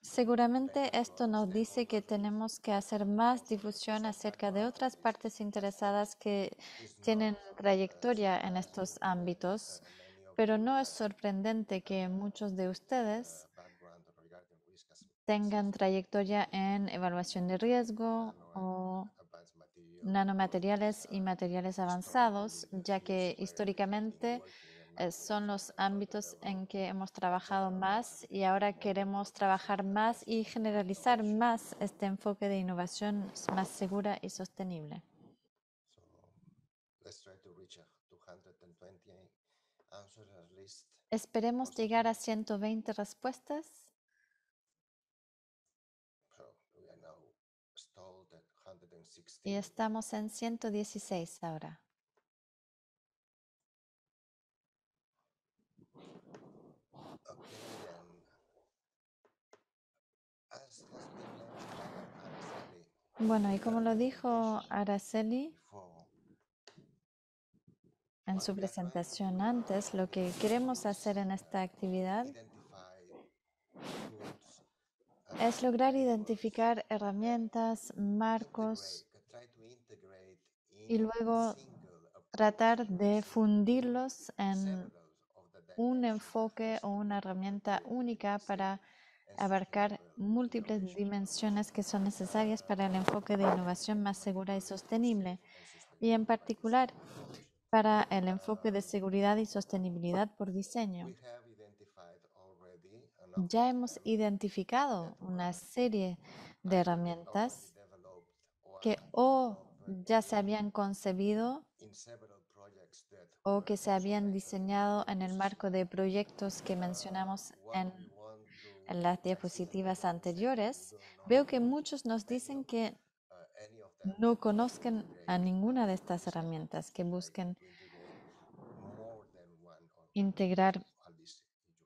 Seguramente esto nos dice que tenemos que hacer más difusión acerca de otras partes interesadas que tienen uh, trayectoria en estos ámbitos, pero no es sorprendente que muchos de ustedes tengan trayectoria en evaluación de riesgo o nanomateriales y materiales avanzados, ya que históricamente eh, son los ámbitos en que hemos trabajado más y ahora queremos trabajar más y generalizar más este enfoque de innovación más segura y sostenible. Esperemos llegar a 120 respuestas. Y estamos en 116 ahora. Bueno, y como lo dijo Araceli en su presentación antes, lo que queremos hacer en esta actividad es lograr identificar herramientas, marcos y luego tratar de fundirlos en un enfoque o una herramienta única para abarcar múltiples dimensiones que son necesarias para el enfoque de innovación más segura y sostenible, y en particular para el enfoque de seguridad y sostenibilidad por diseño. Ya hemos identificado una serie de herramientas que o ya se habían concebido o que se habían diseñado en el marco de proyectos que mencionamos en, en las diapositivas anteriores. Veo que muchos nos dicen que uh, no conozcan a ninguna de estas herramientas, que busquen integrar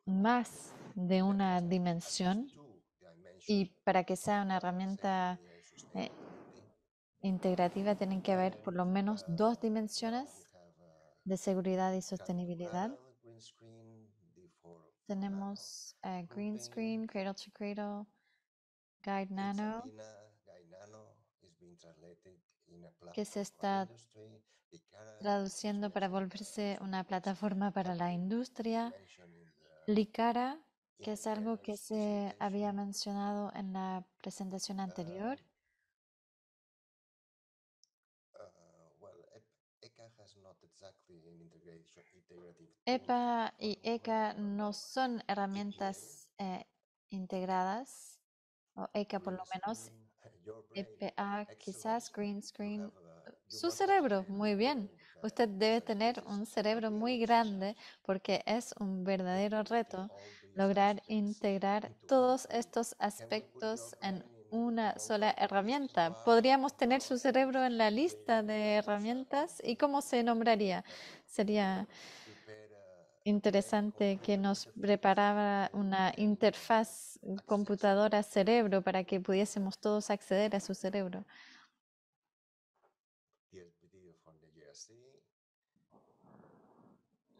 más de una dimensión y para que sea una herramienta eh, integrativa tienen que haber por lo menos dos dimensiones de seguridad y sostenibilidad. Tenemos eh, Green Screen, Cradle to Cradle, Guide Nano, que se está traduciendo para volverse una plataforma para la industria. Licara que es algo que se había mencionado en la presentación ah. anterior. Ah, EPA e-, e y ECA e no son herramientas eh, integradas, o ECA por lo menos, EPA quizás, green screen, su cerebro, muy bien. Usted debe tener un cerebro muy grande porque es un verdadero reto lograr integrar todos estos aspectos en una sola herramienta. Podríamos tener su cerebro en la lista de herramientas y cómo se nombraría. Sería interesante que nos preparara una interfaz computadora-cerebro para que pudiésemos todos acceder a su cerebro.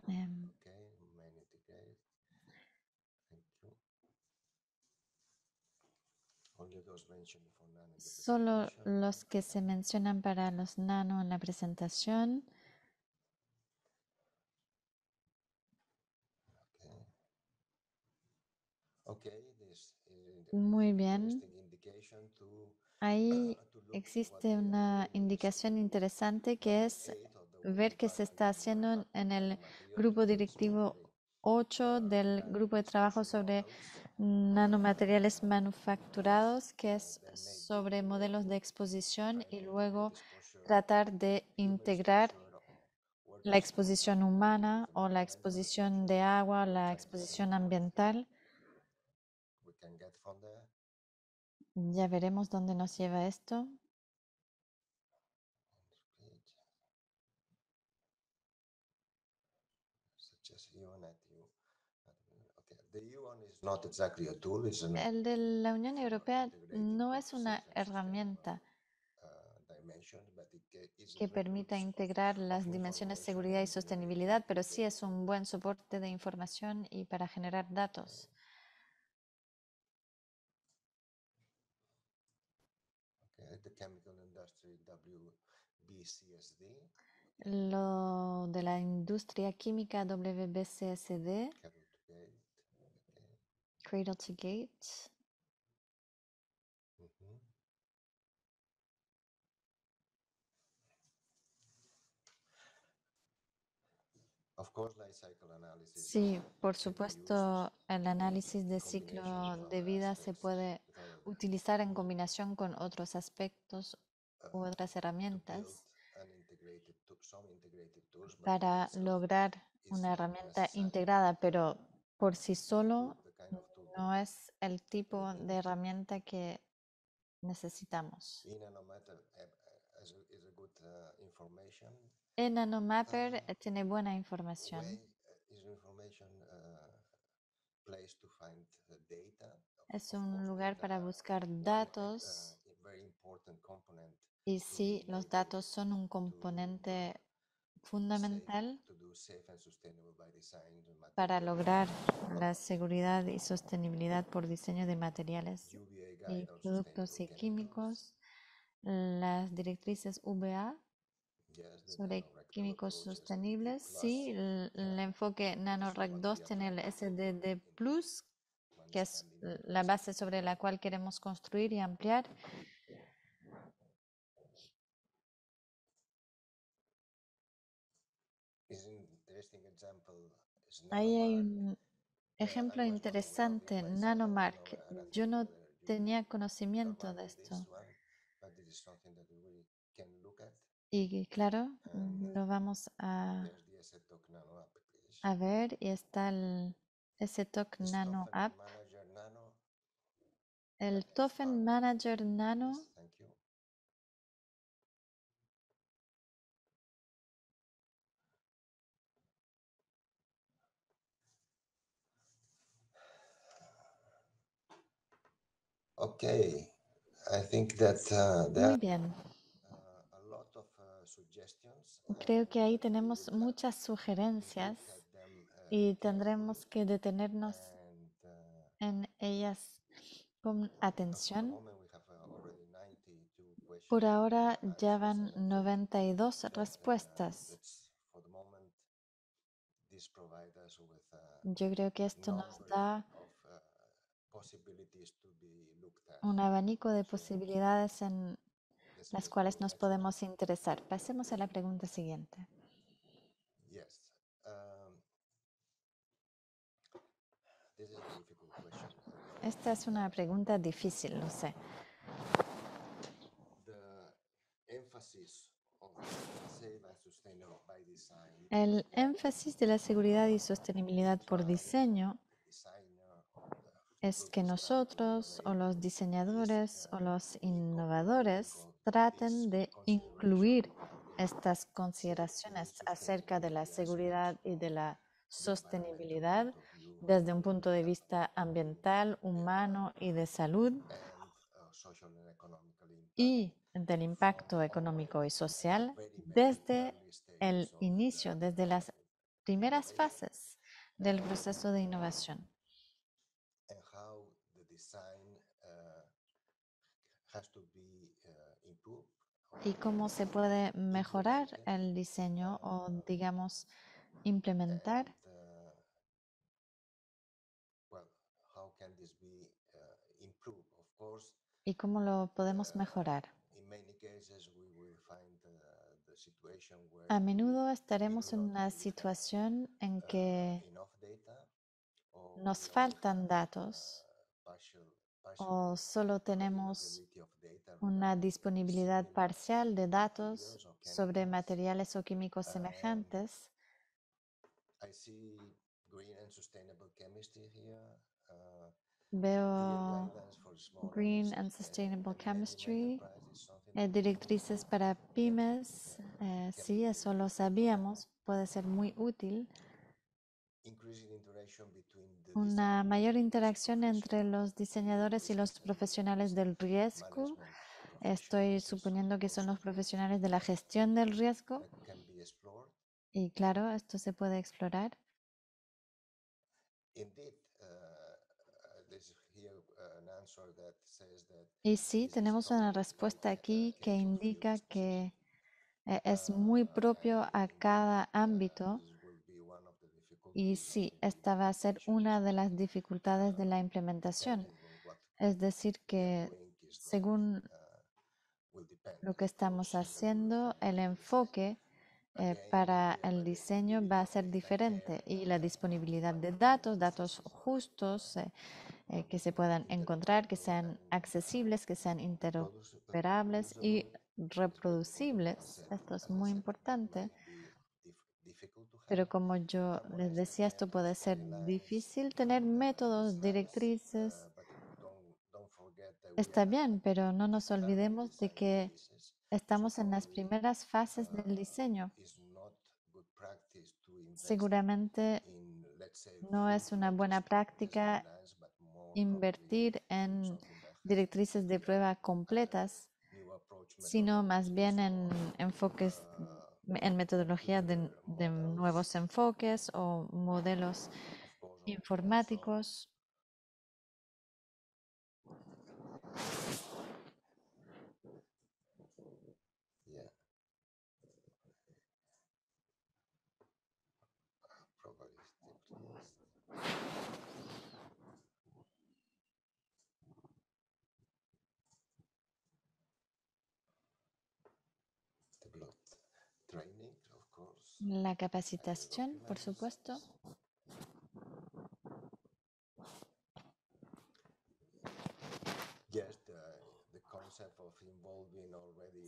Em, solo los que se mencionan para los nano en la presentación. Eh, Muy bien. Ahí ah, existe una indicación interesante que es ver qué se está haciendo en el grupo directivo 8 del grupo de trabajo sobre nanomateriales manufacturados, que es sobre modelos de exposición y luego tratar de integrar la exposición humana o la exposición de agua, la exposición ambiental. Ya veremos dónde nos lleva esto. El de la Unión Europea no es una herramienta ah, que permita integrar las dimensiones seguridad y uh, sostenibilidad, pero sí es un buen soporte de información y para generar datos. Ah. Lo de la industria química WBCSD Cradle to mm-hmm. Sí, por supuesto, el análisis de ciclo de vida se puede utilizar en combinación con otros aspectos u uh, otras herramientas para lograr una herramienta integrada, pero por sí solo no es el tipo de herramienta que necesitamos. En nanomapper eh, eh, uh, eh, ah, tiene buena información. Uh, es un lugar para uh, buscar datos. Y sí, los datos son un componente fundamental para lograr la seguridad y sostenibilidad por diseño de materiales y productos y químicos, las directrices VA sobre químicos sostenibles, sí, el, enfoque NanoRack 2 tiene el SDD Plus, que es la base sobre la cual queremos construir y ampliar Ahí hay un ejemplo interesante, Nanomark, Yo no tenía conocimiento de esto. Y claro, eh, lo vamos a, ver y está el ese Nano App. El Token Manager Nano Okay, Muy bien. Creo que ahí tenemos muchas sugerencias uh, y tendremos que detenernos uh, en ellas con atención. Uh, Por ahora ya van 92 respuestas. Yo creo que esto nos da un abanico de posibilidades en las cuales nos podemos interesar. Pasemos a la pregunta siguiente. Um, Esta es una pregunta difícil, lo sé. El énfasis de la seguridad y sostenibilidad por diseño es que nosotros o los diseñadores o los innovadores traten de incluir estas consideraciones acerca de la seguridad y de la sostenibilidad desde un punto de vista ambiental, humano y de salud y del impacto económico y social desde el inicio, desde las primeras fases del proceso de innovación. y cómo se puede mejorar el diseño o, digamos, implementar. Uh, uh, y cómo lo podemos uh, mejorar. A menudo estaremos en una situación en que nos faltan datos o solo tenemos una disponibilidad parcial de datos sobre materiales o químicos semejantes. Veo Green and Sustainable Chemistry, directrices para pymes. Eh, sí, eso lo sabíamos, puede ser muy útil una mayor interacción entre los diseñadores y los profesionales del riesgo. Estoy suponiendo que son los profesionales de la gestión del riesgo. Y claro, esto se puede explorar. Uh, uh, y sí, tenemos una respuesta aquí que indica que eh, es muy uh, propio a cada ámbito y sí, esta va a ser una de las dificultades de la implementación. Es decir, que según lo que estamos haciendo, el enfoque eh, para el diseño va a ser diferente y la disponibilidad de datos, datos justos eh, eh, que se puedan encontrar, que sean accesibles, que sean interoperables y reproducibles. Esto es muy importante pero como yo les decía, esto puede ser difícil tener métodos, directrices. Está bien, pero no nos olvidemos de que estamos en las primeras fases del diseño. Seguramente no es una buena práctica invertir en directrices de prueba completas, sino más bien en enfoques en metodología de, de nuevos enfoques o modelos informáticos. La capacitación, por supuesto.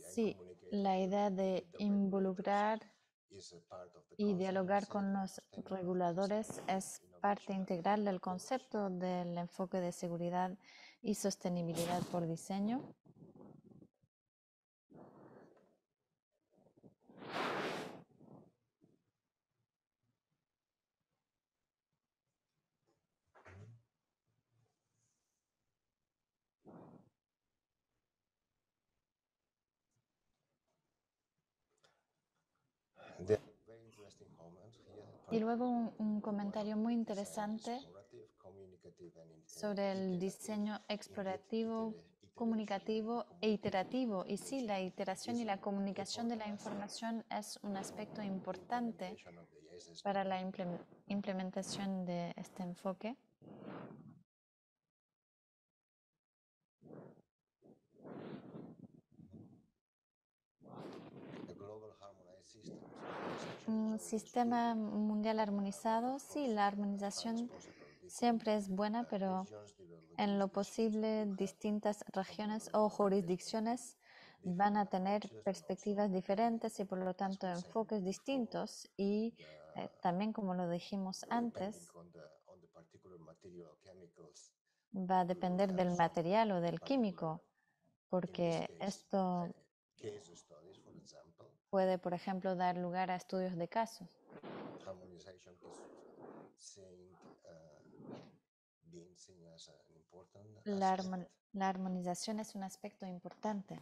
Sí, la idea de involucrar y dialogar con los reguladores es parte integral del concepto del enfoque de seguridad y sostenibilidad por diseño. Y luego un, comentario muy interesante sobre el diseño explorativo, comunicativo e iterativo. Y sí, la iteración y la comunicación de la información es un aspecto importante para la implementación de este enfoque. sistema mundial armonizado, sí, la armonización siempre es buena, pero en lo posible distintas regiones o jurisdicciones van a tener perspectivas diferentes y por lo tanto enfoques distintos y eh, también como lo dijimos antes va a depender del material o del químico porque esto puede, por ejemplo, dar lugar a estudios de casos. La, armonización es un aspecto importante.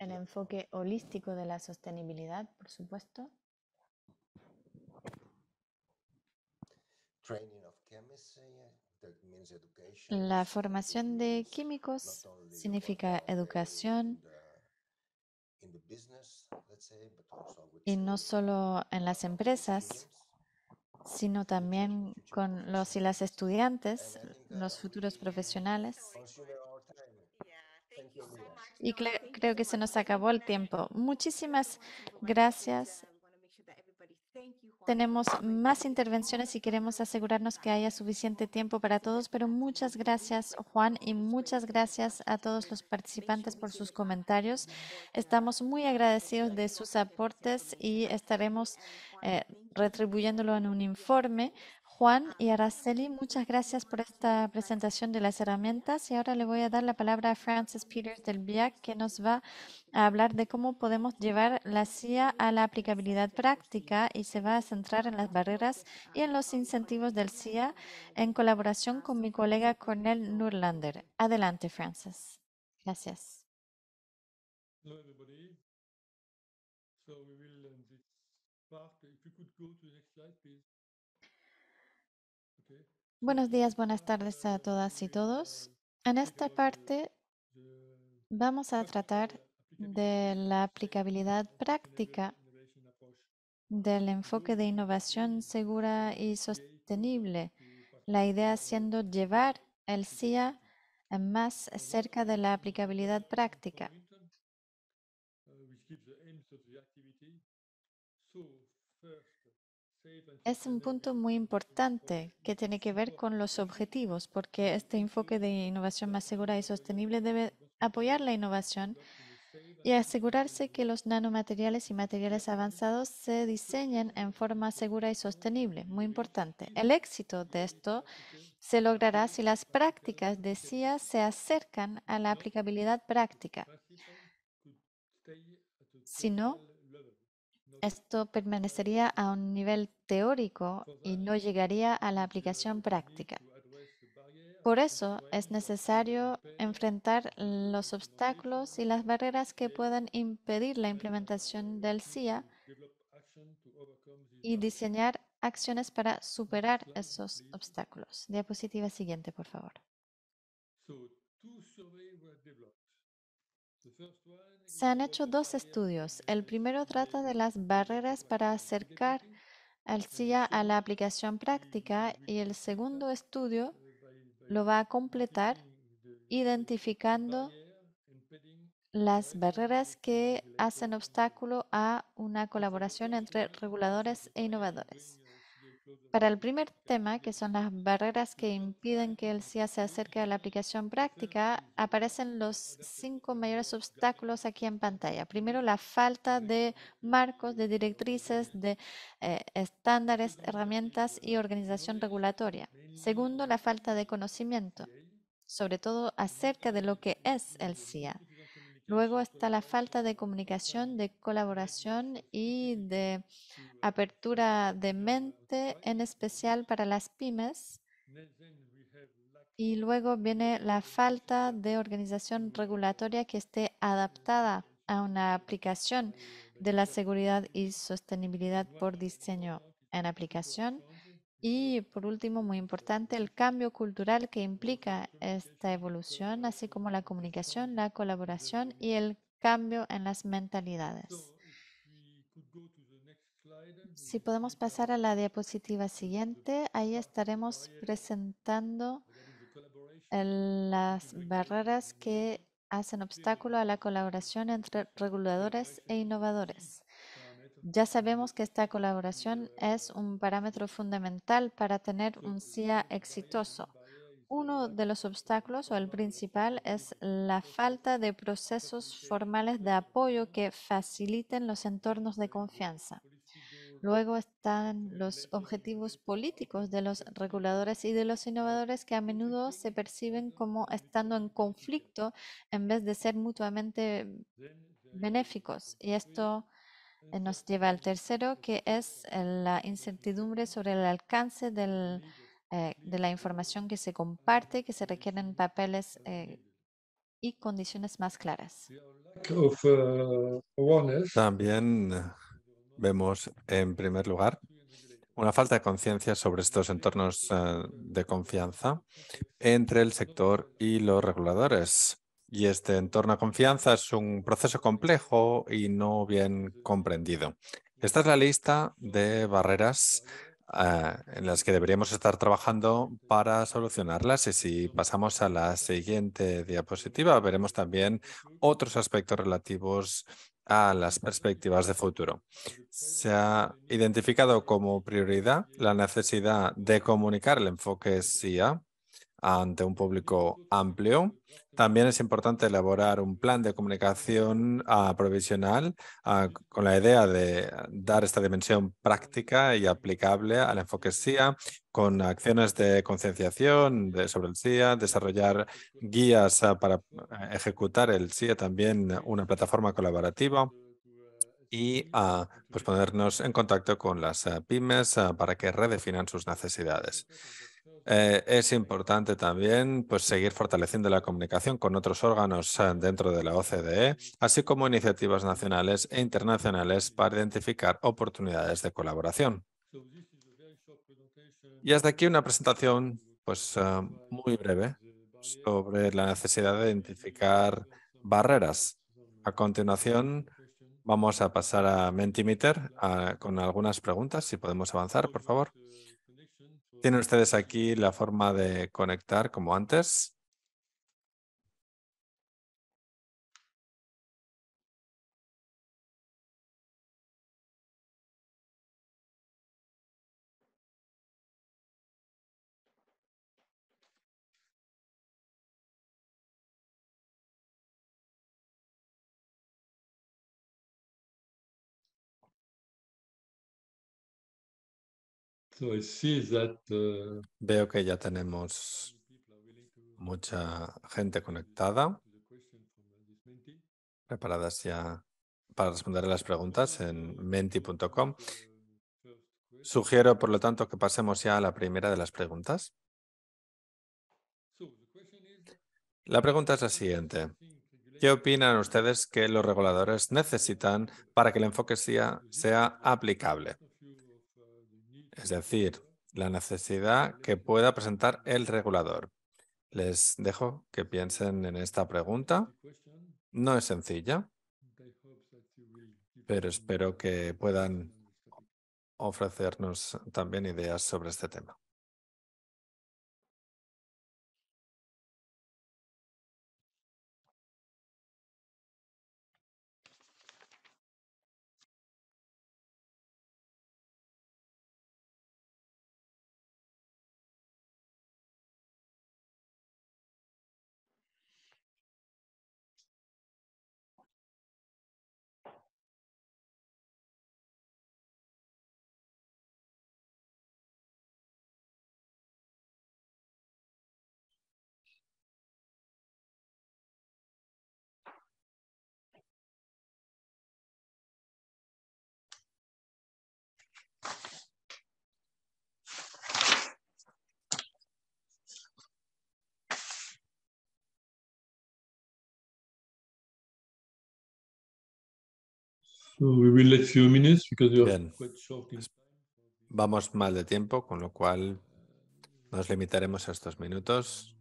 El enfoque holístico de la sostenibilidad, por supuesto. La formación de químicos significa educación y no solo en las empresas, sino también con los y las estudiantes, los futuros profesionales. Y creo que se nos acabó el tiempo. Muchísimas gracias. Tenemos más intervenciones y queremos asegurarnos que haya suficiente tiempo para todos, pero muchas gracias Juan y muchas gracias a todos los participantes por sus comentarios. Estamos muy agradecidos de sus aportes y estaremos eh, retribuyéndolo en un informe Juan y Araceli, muchas gracias por esta presentación de las herramientas y ahora le voy a dar la palabra a Francis Peters del BIAC que nos va a hablar de cómo podemos llevar la CIA a la aplicabilidad práctica y se va a centrar en las barreras y en los incentivos del CIA en colaboración con mi colega Cornel Nurlander. Adelante, Francis. Gracias. Buenos días, buenas tardes a todas y todos. En esta parte vamos a tratar de la aplicabilidad práctica del enfoque de innovación segura y sostenible, la idea siendo llevar el CIA más cerca de la aplicabilidad práctica es un punto muy importante que tiene que ver con los objetivos, porque este enfoque de innovación más segura y sostenible debe apoyar la innovación y asegurarse que los nanomateriales y materiales avanzados se diseñen en forma segura y sostenible. Muy importante. El éxito de esto se logrará si las prácticas de CIA se acercan a la aplicabilidad práctica. Si no, esto permanecería a un nivel teórico y no llegaría a la aplicación práctica. Por eso es necesario enfrentar los obstáculos y las barreras que puedan impedir la implementación del CIA y diseñar acciones para superar esos obstáculos. Diapositiva siguiente, por favor. Se han hecho dos estudios. El eh, primero trata de las barreras eh, para acercar al CIA eh, a la aplicación práctica y el segundo estudio lo va a completar identificando las barreras que hacen obstáculo a una colaboración entre reguladores e innovadores. Para el primer tema, que son las barreras que impiden que el CIA se acerque a la aplicación práctica, aparecen los cinco mayores obstáculos aquí en pantalla. Primero, la falta de marcos, de directrices, de eh, estándares, herramientas y organización regulatoria. Segundo, la falta de conocimiento, sobre todo acerca de lo que es el CIA. Luego está la falta de comunicación, de colaboración y de apertura de mente, en especial para las pymes. Y luego viene la falta de organización regulatoria que esté adaptada a una aplicación de la seguridad y sostenibilidad por diseño en aplicación. Y por último, muy importante, el cambio cultural que implica esta evolución, así como la comunicación, la colaboración y el cambio en las mentalidades. Si podemos pasar a la diapositiva siguiente, ahí estaremos presentando las barreras que hacen obstáculo a la colaboración entre reguladores e innovadores. Ya sabemos que esta colaboración es un parámetro fundamental para tener un CIA exitoso. Uno de los obstáculos o el principal es la falta de procesos formales de apoyo que faciliten los entornos de confianza. Luego están los objetivos políticos de los reguladores y de los innovadores que a menudo se perciben como estando en conflicto en vez de ser mutuamente benéficos. Y esto eh, nos lleva al tercero, que es eh, la incertidumbre sobre el alcance eh, de la información que se comparte, que se requieren papeles y condiciones más claras. También vemos, en primer lugar, una falta de conciencia sobre estos entornos de confianza entre el sector y los reguladores. Y este entorno a confianza es un proceso complejo y no bien comprendido. Esta es la lista de barreras eh, en las que deberíamos estar trabajando para solucionarlas. Y si pasamos a la siguiente diapositiva, veremos también otros aspectos relativos a las perspectivas de futuro. Se ha identificado como prioridad la necesidad de comunicar el enfoque SIA ante un público amplio también es importante elaborar un plan de comunicación ah, provisional ah, con la idea de dar esta dimensión práctica y aplicable al enfoque SIA con acciones de concienciación sobre el SIA, desarrollar guías ah, para eh, ejecutar el SIA, también una plataforma colaborativa y pues ponernos en contacto con las pymes para que redefinan sus necesidades. Eh, es importante también pues, seguir fortaleciendo la comunicación con otros órganos eh, dentro de la OCDE, así como iniciativas nacionales e internacionales para identificar oportunidades de colaboración. Y hasta aquí una presentación pues, eh, muy breve sobre la necesidad de identificar barreras. A continuación, vamos a pasar a Mentimeter con algunas preguntas. Si podemos avanzar, por favor. Tienen ustedes aquí la forma de conectar como antes. Pues Veo que ya tenemos mucha gente conectada, preparadas ya para responder a las preguntas en menti.com. Sugiero, por lo tanto, que pasemos ya a la primera de las preguntas. La pregunta es la siguiente. ¿Qué opinan ustedes que los reguladores necesitan para que el enfoque sea aplicable? es decir, la necesidad que pueda presentar el regulador. Les dejo que piensen en esta pregunta. No es sencilla, pero espero que puedan ofrecernos también ideas sobre este tema. Vamos mal de tiempo, con lo cual nos limitaremos a estos minutos.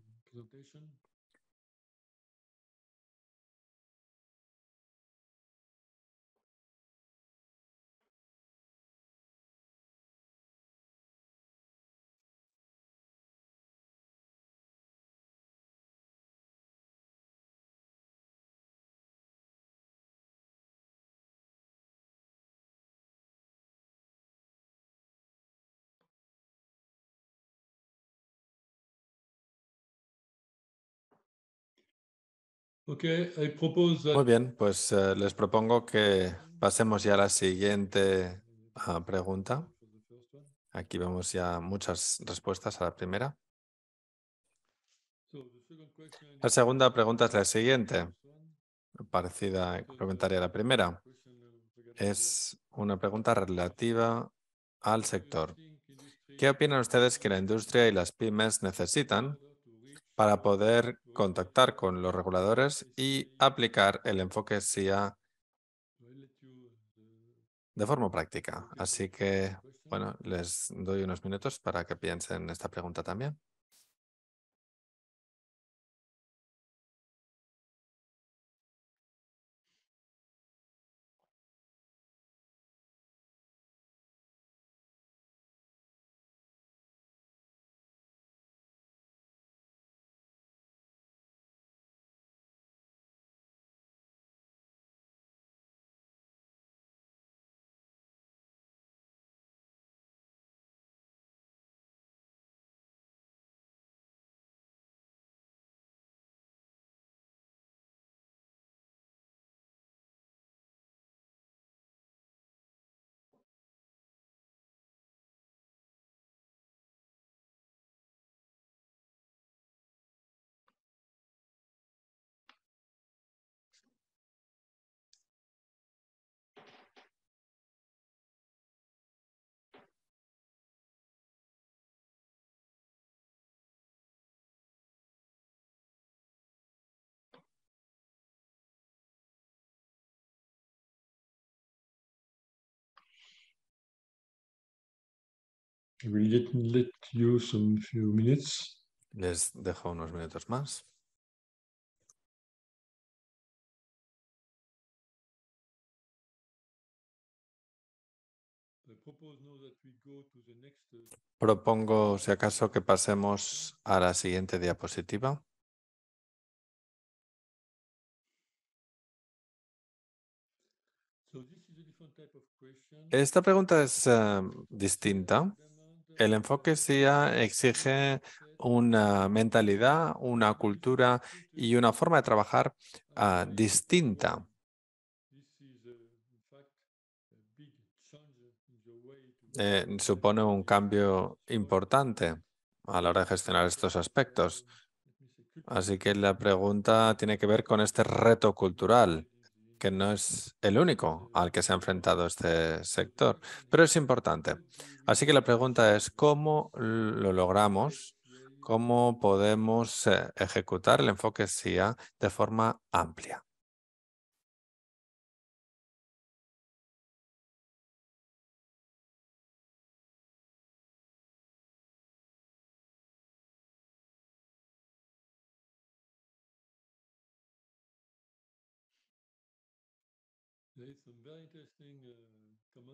Muy bien, pues eh, les propongo que pasemos ya a la siguiente ah, pregunta. Aquí vemos ya muchas respuestas a la primera. La segunda pregunta es la siguiente, parecida, complementaria a la primera. Es una pregunta relativa al sector. ¿Qué opinan ustedes que la industria y las pymes necesitan para poder contactar con los reguladores y aplicar el enfoque SIA de forma práctica. Así que, bueno, les doy unos minutos para que piensen esta pregunta también. Les dejo unos minutos más. Propongo, si acaso, que pasemos a la siguiente diapositiva. Esta pregunta es eh, distinta el enfoque SIA ah, exige una mentalidad, una cultura y una forma de trabajar ah, distinta. Eh, supone un cambio importante a la hora de gestionar estos aspectos. Así que la pregunta tiene que ver con este reto cultural que no es el único al que se ha enfrentado este sector, pero es importante. Así que la pregunta es, ¿cómo lo logramos? ¿Cómo podemos eh, ejecutar el enfoque SIA de forma amplia? Eh,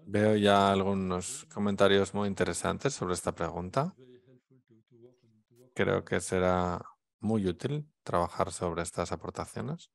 veo ya algunos comentarios muy interesantes sobre esta pregunta. Creo que será muy útil trabajar sobre estas aportaciones.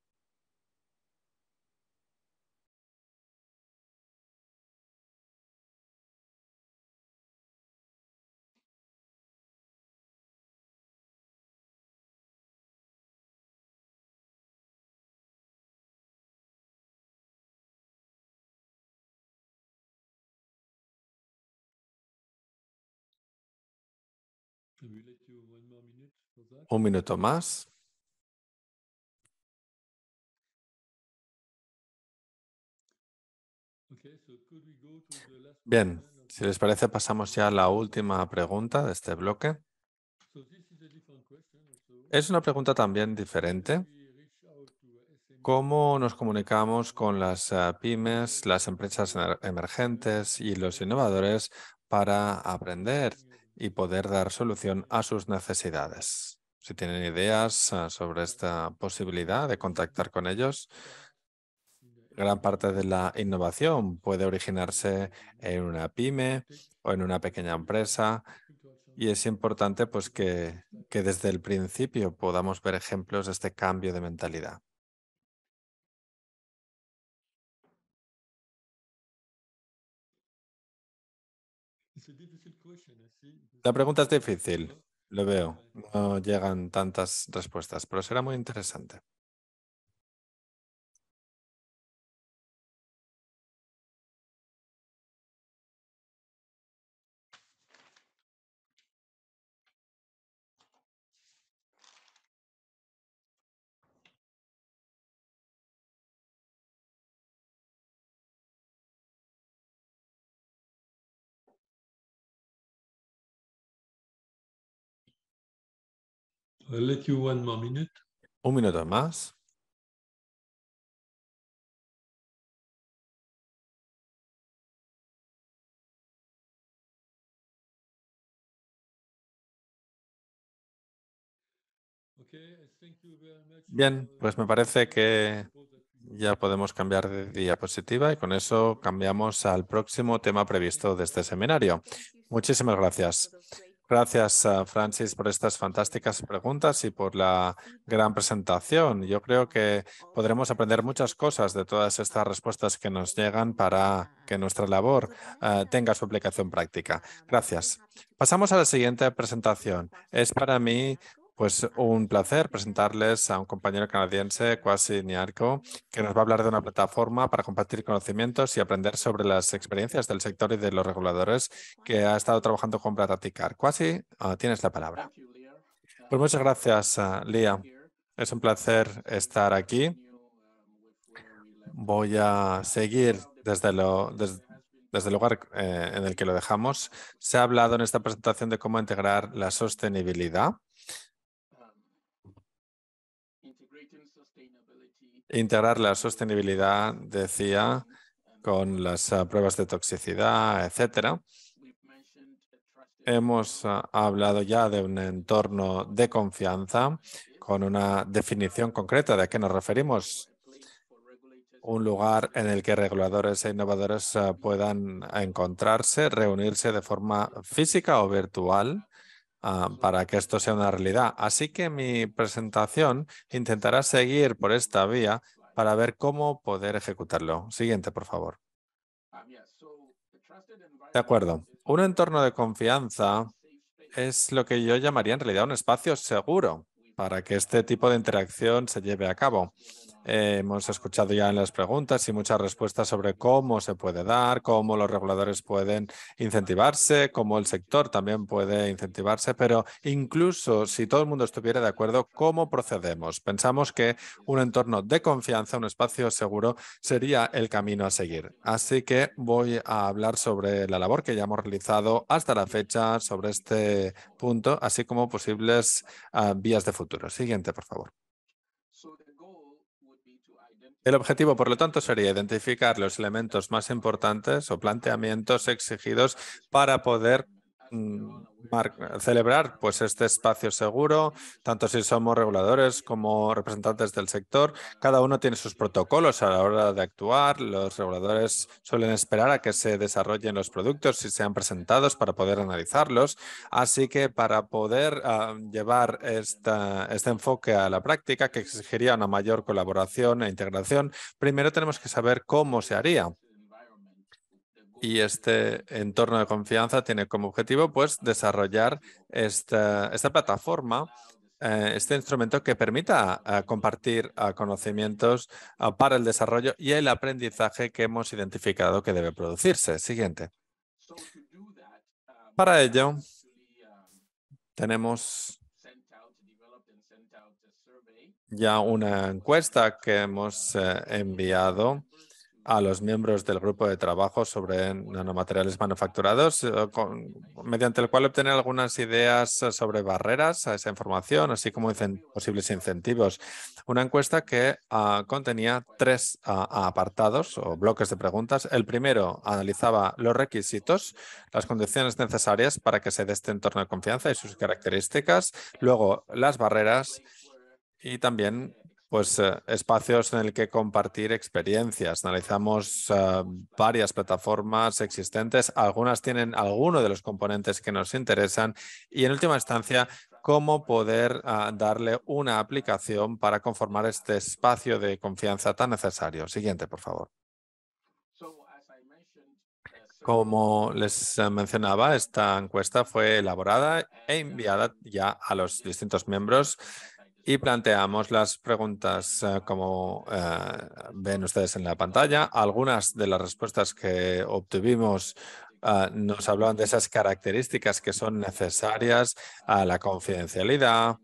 Un minuto más. Bien, si les parece pasamos ya a la última pregunta de este bloque. Es una pregunta también diferente. ¿Cómo nos comunicamos con las eh, pymes, las empresas emergentes y los innovadores para aprender y poder dar solución a sus necesidades. Si tienen ideas ah, sobre esta posibilidad de contactar con ellos, gran parte de la innovación puede originarse en una pyme o en una pequeña empresa y es importante pues, que, que desde el principio podamos ver ejemplos de este cambio de mentalidad. La pregunta es difícil, lo veo. No llegan tantas respuestas, pero será muy interesante. Un minuto más. Bien, pues me parece que ya podemos cambiar de diapositiva y con eso cambiamos al próximo tema previsto de este seminario. Muchísimas gracias. Gracias, eh, Francis, por estas fantásticas preguntas y por la gran presentación. Yo creo que podremos aprender muchas cosas de todas estas respuestas que nos llegan para que nuestra labor eh, tenga su aplicación práctica. Gracias. Pasamos a la siguiente presentación. Es para mí pues un placer presentarles a un compañero canadiense, Kwasi Niarco, que nos va a hablar de una plataforma para compartir conocimientos y aprender sobre las experiencias del sector y de los reguladores que ha estado trabajando con Plataticar. Kwasi, ah, tienes la palabra. Pues muchas gracias, ah, Lía. Es un placer estar aquí. Voy a seguir desde, lo, desde, el lugar eh, en el que lo dejamos. Se ha hablado en esta presentación de cómo integrar la sostenibilidad integrar la sostenibilidad, decía, con las ah, pruebas de toxicidad, etcétera. Hemos ah, hablado ya de un entorno de confianza con una definición concreta de a qué nos referimos. Un lugar en el que reguladores e innovadores ah, puedan encontrarse, reunirse de forma física o virtual Ah, para que esto sea una realidad. Así que mi presentación intentará seguir por esta vía para ver cómo poder ejecutarlo. Siguiente, por favor. De acuerdo. Un entorno de confianza es lo que yo llamaría en realidad un espacio seguro para que este tipo de interacción se lleve a cabo. Eh, hemos escuchado ya en las preguntas y muchas respuestas sobre cómo se puede dar, cómo los reguladores pueden incentivarse, cómo el sector también puede incentivarse, pero incluso si todo el mundo estuviera de acuerdo, ¿cómo procedemos? Pensamos que un entorno de confianza, un espacio seguro, sería el camino a seguir. Así que voy a hablar sobre la labor que ya hemos realizado hasta la fecha sobre este punto, así como posibles ah, vías de futuro. Siguiente, por favor. El objetivo, por lo tanto, sería identificar los elementos más importantes o planteamientos exigidos para poder mm, celebrar pues, este espacio seguro, tanto si somos reguladores como representantes del sector. Cada uno tiene sus protocolos a la hora de actuar. Los reguladores suelen esperar a que se desarrollen los productos y sean presentados para poder analizarlos. Así que para poder ah, llevar este enfoque a la práctica, que exigiría una mayor colaboración e integración, primero tenemos que saber cómo se haría y este entorno de confianza tiene como objetivo pues desarrollar esta, plataforma, eh, este instrumento que permita eh, compartir eh, conocimientos para el desarrollo y el aprendizaje que hemos identificado que debe producirse. Siguiente. Para ello, tenemos ya una encuesta que hemos enviado a los miembros del grupo de trabajo sobre nanomateriales manufacturados, eh, mediante el cual obtener algunas ideas eh, sobre barreras a esa información, así como posibles incentivos. Una encuesta que ah, contenía tres ah, ah, apartados o bloques de preguntas. El primero analizaba los requisitos, las condiciones necesarias para que se dé este entorno de confianza y sus características, luego las barreras y también pues eh, espacios en el que compartir experiencias. Analizamos eh, varias plataformas existentes, algunas tienen alguno de los componentes que nos interesan y en última instancia cómo poder eh, darle una aplicación para conformar este espacio de confianza tan necesario. Siguiente, por favor. Como les mencionaba, esta encuesta fue elaborada e enviada ya a los distintos miembros y planteamos las preguntas eh, como eh, ven ustedes en la pantalla. Algunas de las respuestas que obtuvimos eh, nos hablaban de esas características que son necesarias a la confidencialidad,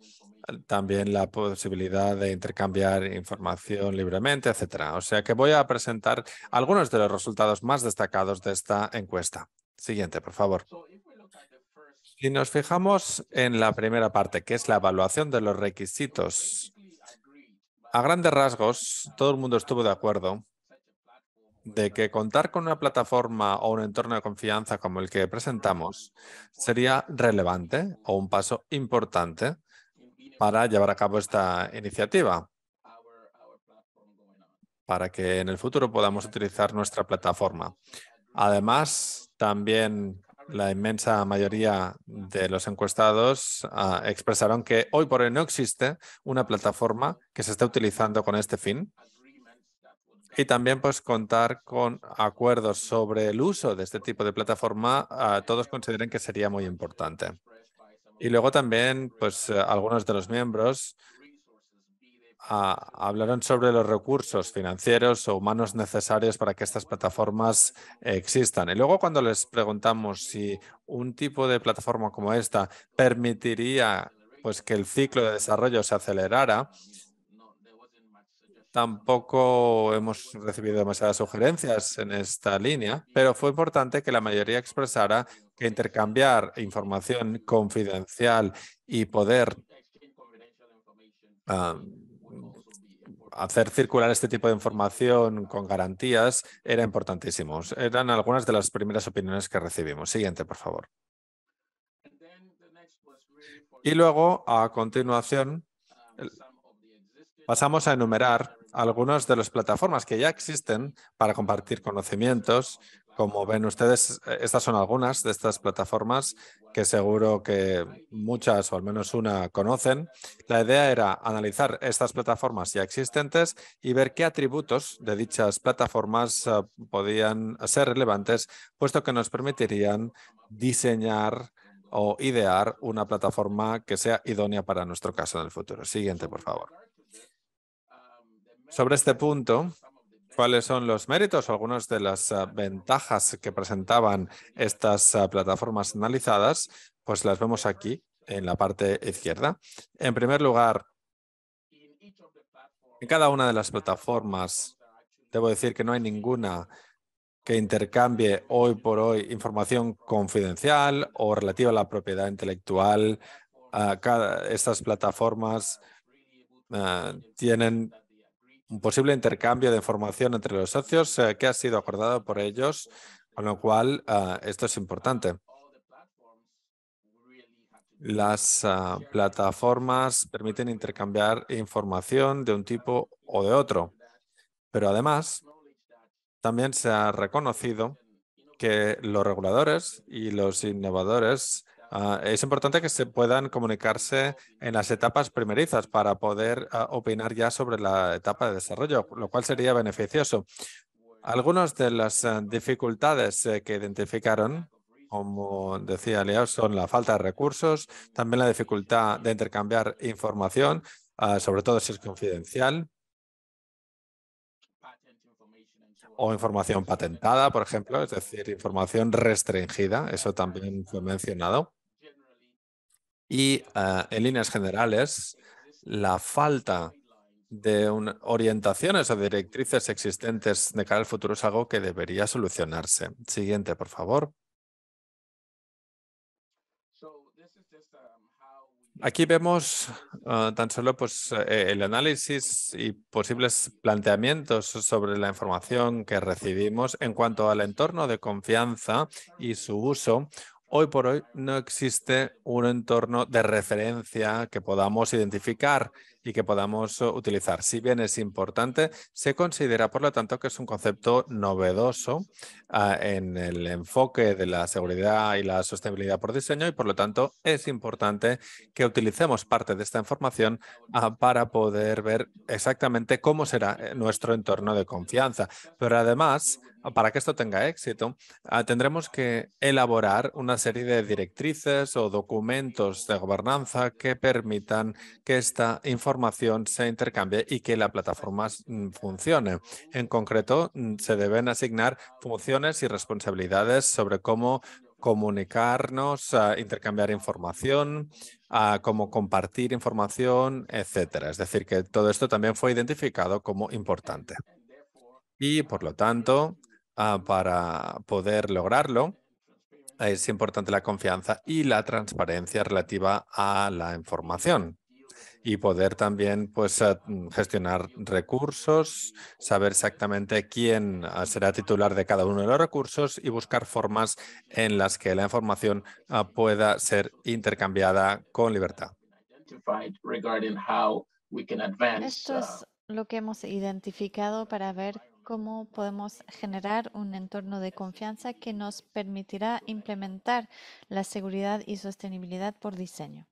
también la posibilidad de intercambiar información libremente, etcétera. O sea que voy a presentar algunos de los resultados más destacados de esta encuesta. Siguiente, por favor. Si nos fijamos en la primera parte, que es la evaluación de los requisitos, a grandes rasgos, todo el mundo estuvo de acuerdo de que contar con una plataforma o un entorno de confianza como el que presentamos sería relevante o un paso importante para llevar a cabo esta iniciativa, para que en el futuro podamos utilizar nuestra plataforma. Además, también la inmensa mayoría de los encuestados ah, expresaron que hoy por hoy no existe una plataforma que se esté utilizando con este fin. Y también pues contar con acuerdos sobre el uso de este tipo de plataforma, ah, todos consideran que sería muy importante. Y luego también pues eh, algunos de los miembros hablaron sobre los recursos financieros o humanos necesarios para que estas plataformas eh, existan. Y luego cuando les preguntamos si un tipo de plataforma como esta permitiría pues, que el ciclo de desarrollo se acelerara, tampoco hemos recibido demasiadas sugerencias en esta línea, pero fue importante que la mayoría expresara que intercambiar información confidencial y poder ah, hacer circular este tipo de información con garantías era importantísimo. Eran algunas de las primeras opiniones que recibimos. Siguiente, por favor. Y luego, a continuación, pasamos a enumerar algunas de las plataformas que ya existen para compartir conocimientos, como ven ustedes, e-, estas son algunas de estas plataformas que seguro que muchas o al menos una conocen. La idea era analizar estas plataformas ya existentes y ver qué atributos de dichas plataformas eh, podían ser relevantes, puesto que nos permitirían diseñar o idear una plataforma que sea idónea para nuestro caso en el futuro. Siguiente, por favor. Sobre este punto, cuáles son los méritos o algunas de las ah, ventajas que presentaban estas ah, plataformas analizadas, pues las vemos aquí en la parte izquierda. En primer lugar, en cada una de las plataformas, debo decir que no hay ninguna que intercambie hoy por hoy información confidencial o relativa a la propiedad intelectual. Ah, estas plataformas tienen un posible intercambio de información entre los socios eh, que ha sido acordado por ellos, con lo cual eh, esto es importante. Las eh, plataformas permiten intercambiar información de un tipo o de otro, pero además también se ha reconocido que los reguladores y los innovadores Ah, es importante que se puedan comunicarse en las etapas primerizas para poder ah, opinar ya sobre la etapa de desarrollo, lo cual sería beneficioso. Algunas de las ah, dificultades eh, que identificaron como decía Leo, son la falta de recursos, también la dificultad de intercambiar información, sobre todo si es confidencial, o información patentada, por ejemplo, es decir, información restringida, eso también fue mencionado. Y ah, en líneas generales, la falta de orientaciones o directrices existentes de cara al futuro es algo que debería solucionarse. Siguiente, por favor. Aquí vemos ah, tan solo pues, eh, el análisis y posibles planteamientos sobre la información que recibimos en cuanto al entorno de confianza y su uso hoy por hoy no existe un entorno de referencia que podamos identificar y que podamos eh, utilizar. Si bien es importante, se considera, por lo tanto, que es un concepto novedoso ah, en el enfoque de la seguridad y la sostenibilidad por diseño y, por lo tanto, es importante que utilicemos parte de esta información ah, para poder ver exactamente cómo será eh, nuestro entorno de confianza. Pero además, Ah, para que esto tenga éxito, ah, tendremos que elaborar una serie de directrices o documentos de gobernanza que permitan que esta información se intercambie y que la plataforma mm, funcione. En concreto, mm, se deben asignar funciones y responsabilidades sobre cómo comunicarnos, ah, intercambiar información, cómo compartir información, etcétera. Es decir, que todo esto también fue identificado como importante. Y por lo tanto, Ah, para poder lograrlo, es importante la confianza y la transparencia relativa a la información y poder también pues, ah, mm, gestionar recursos, saber exactamente quién ah, será titular de cada uno de los recursos y buscar formas en las que la información pueda ser intercambiada con libertad. Esto es lo que hemos identificado para ver cómo podemos generar un entorno de confianza que nos permitirá implementar la seguridad y sostenibilidad por diseño.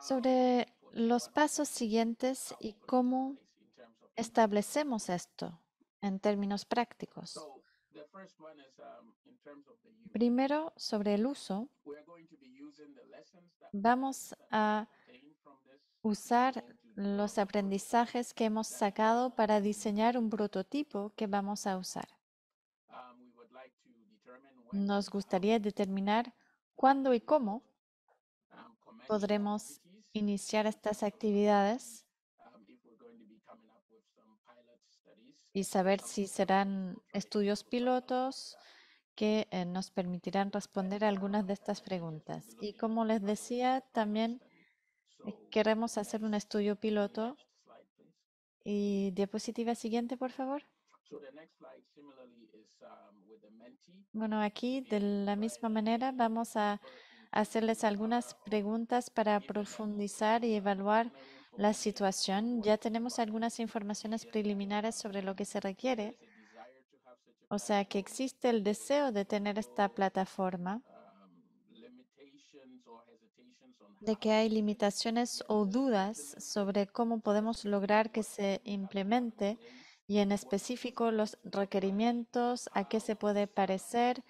Sobre los pasos siguientes y cómo establecemos esto en términos prácticos. Primero, sobre el uso, vamos a usar los aprendizajes que hemos sacado para diseñar un prototipo que vamos a usar. Um, Nos gustaría determinar cuándo y cómo um, podremos iniciar estas actividades y saber si serán estudios pilotos que eh, nos permitirán responder a algunas de estas preguntas. Y como les decía, también eh, queremos hacer un estudio piloto. Y diapositiva siguiente, por favor. Bueno, aquí de la misma manera vamos a hacerles algunas preguntas para profundizar y evaluar la situación, ya tenemos algunas informaciones preliminares sobre lo que se requiere. O sea, que existe el deseo de tener esta plataforma, de que hay limitaciones o dudas sobre cómo podemos lograr que se implemente y en específico los requerimientos, a qué se puede parecer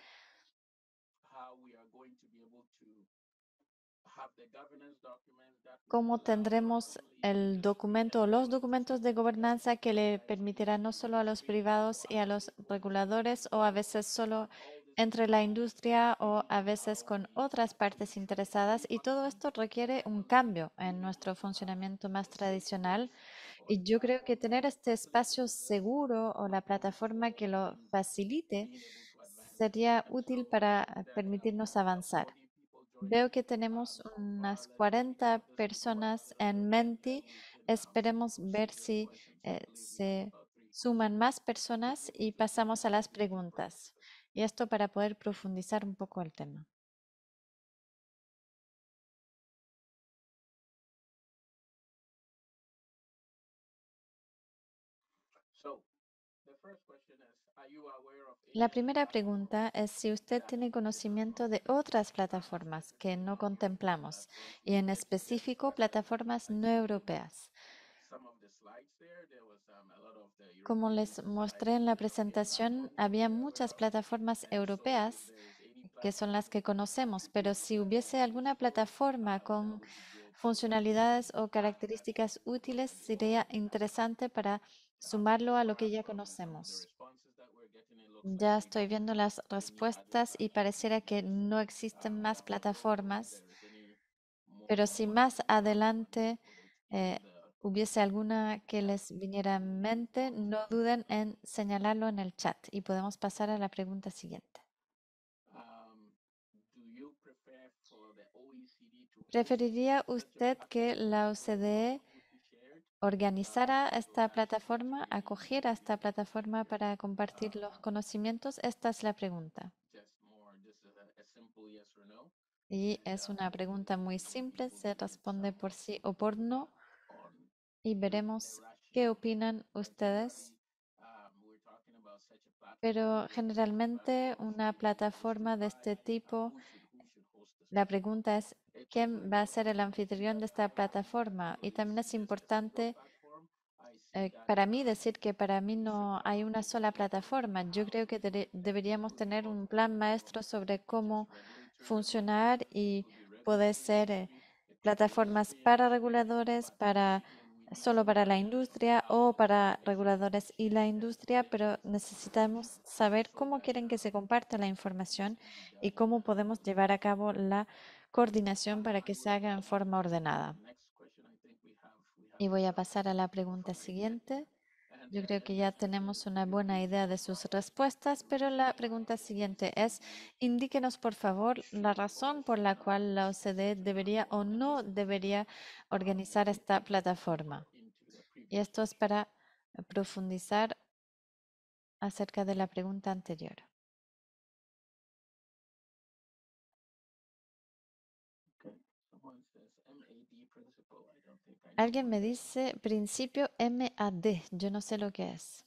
cómo tendremos el documento o los documentos de gobernanza que le permitirán no solo a los privados y a los reguladores o a veces solo entre la industria o a veces con otras partes interesadas y todo esto requiere un cambio en nuestro funcionamiento más tradicional y yo creo que tener este espacio seguro o la plataforma que lo facilite sería útil para permitirnos avanzar. Veo que tenemos unas 40 personas en Menti. Esperemos ver si eh, se suman más personas y pasamos a las preguntas. Y esto para poder profundizar un poco el tema. La primera pregunta es si usted tiene conocimiento de otras plataformas que no contemplamos y en específico plataformas no europeas. Um, Como les mostré en la presentación, había muchas plataformas europeas que son las que conocemos, pero si hubiese alguna plataforma con funcionalidades o características útiles, sería interesante para sumarlo a lo que ya conocemos. Ya estoy viendo las respuestas y pareciera que no existen más plataformas, pero si más adelante eh, hubiese alguna que les viniera en mente, no duden en señalarlo en el chat y podemos pasar a la pregunta siguiente. ¿Preferiría usted que la OCDE Organizará esta plataforma, acogiera esta plataforma para compartir los conocimientos? Esta es la pregunta. Y es una pregunta muy simple, se responde por sí o por no. Y veremos qué opinan ustedes. Pero generalmente una plataforma de este tipo, la pregunta es quién va a ser el anfitrión de esta plataforma. Y también es importante eh, para mí decir que para mí no hay una sola plataforma. Yo creo que deberíamos tener un plan maestro sobre cómo funcionar y puede ser eh, plataformas para reguladores, para solo para la industria o para reguladores y la industria, pero necesitamos saber cómo quieren que se comparta la información y cómo podemos llevar a cabo la coordinación para que se haga en forma ordenada. Y voy a pasar a la pregunta siguiente. Yo creo que ya tenemos una buena idea de sus respuestas, pero la pregunta siguiente es, indíquenos por favor la razón por la cual la OCDE debería o no debería organizar esta plataforma. Y esto es para profundizar acerca de la pregunta anterior. Alguien me dice principio MAD. Yo no sé lo que es.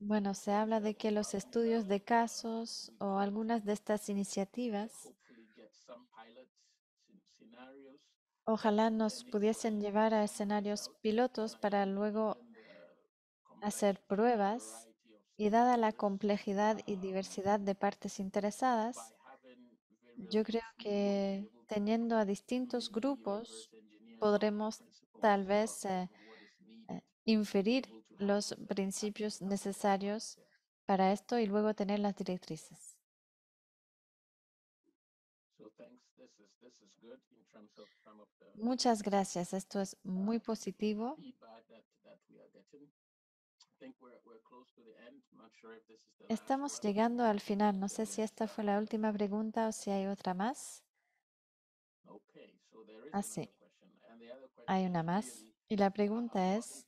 Bueno, se habla de que los estudios de casos o algunas de estas iniciativas ojalá nos pudiesen llevar a escenarios pilotos para luego hacer pruebas y dada la complejidad y diversidad de partes interesadas, yo creo que teniendo a distintos grupos podremos tal vez eh, eh, inferir los principios necesarios para esto y luego tener las directrices. Muchas gracias. Esto es muy positivo Estamos llegando al final. No sé si esta fue la última pregunta o si hay otra más. Ah, sí. Hay una más. Y la pregunta uh, es,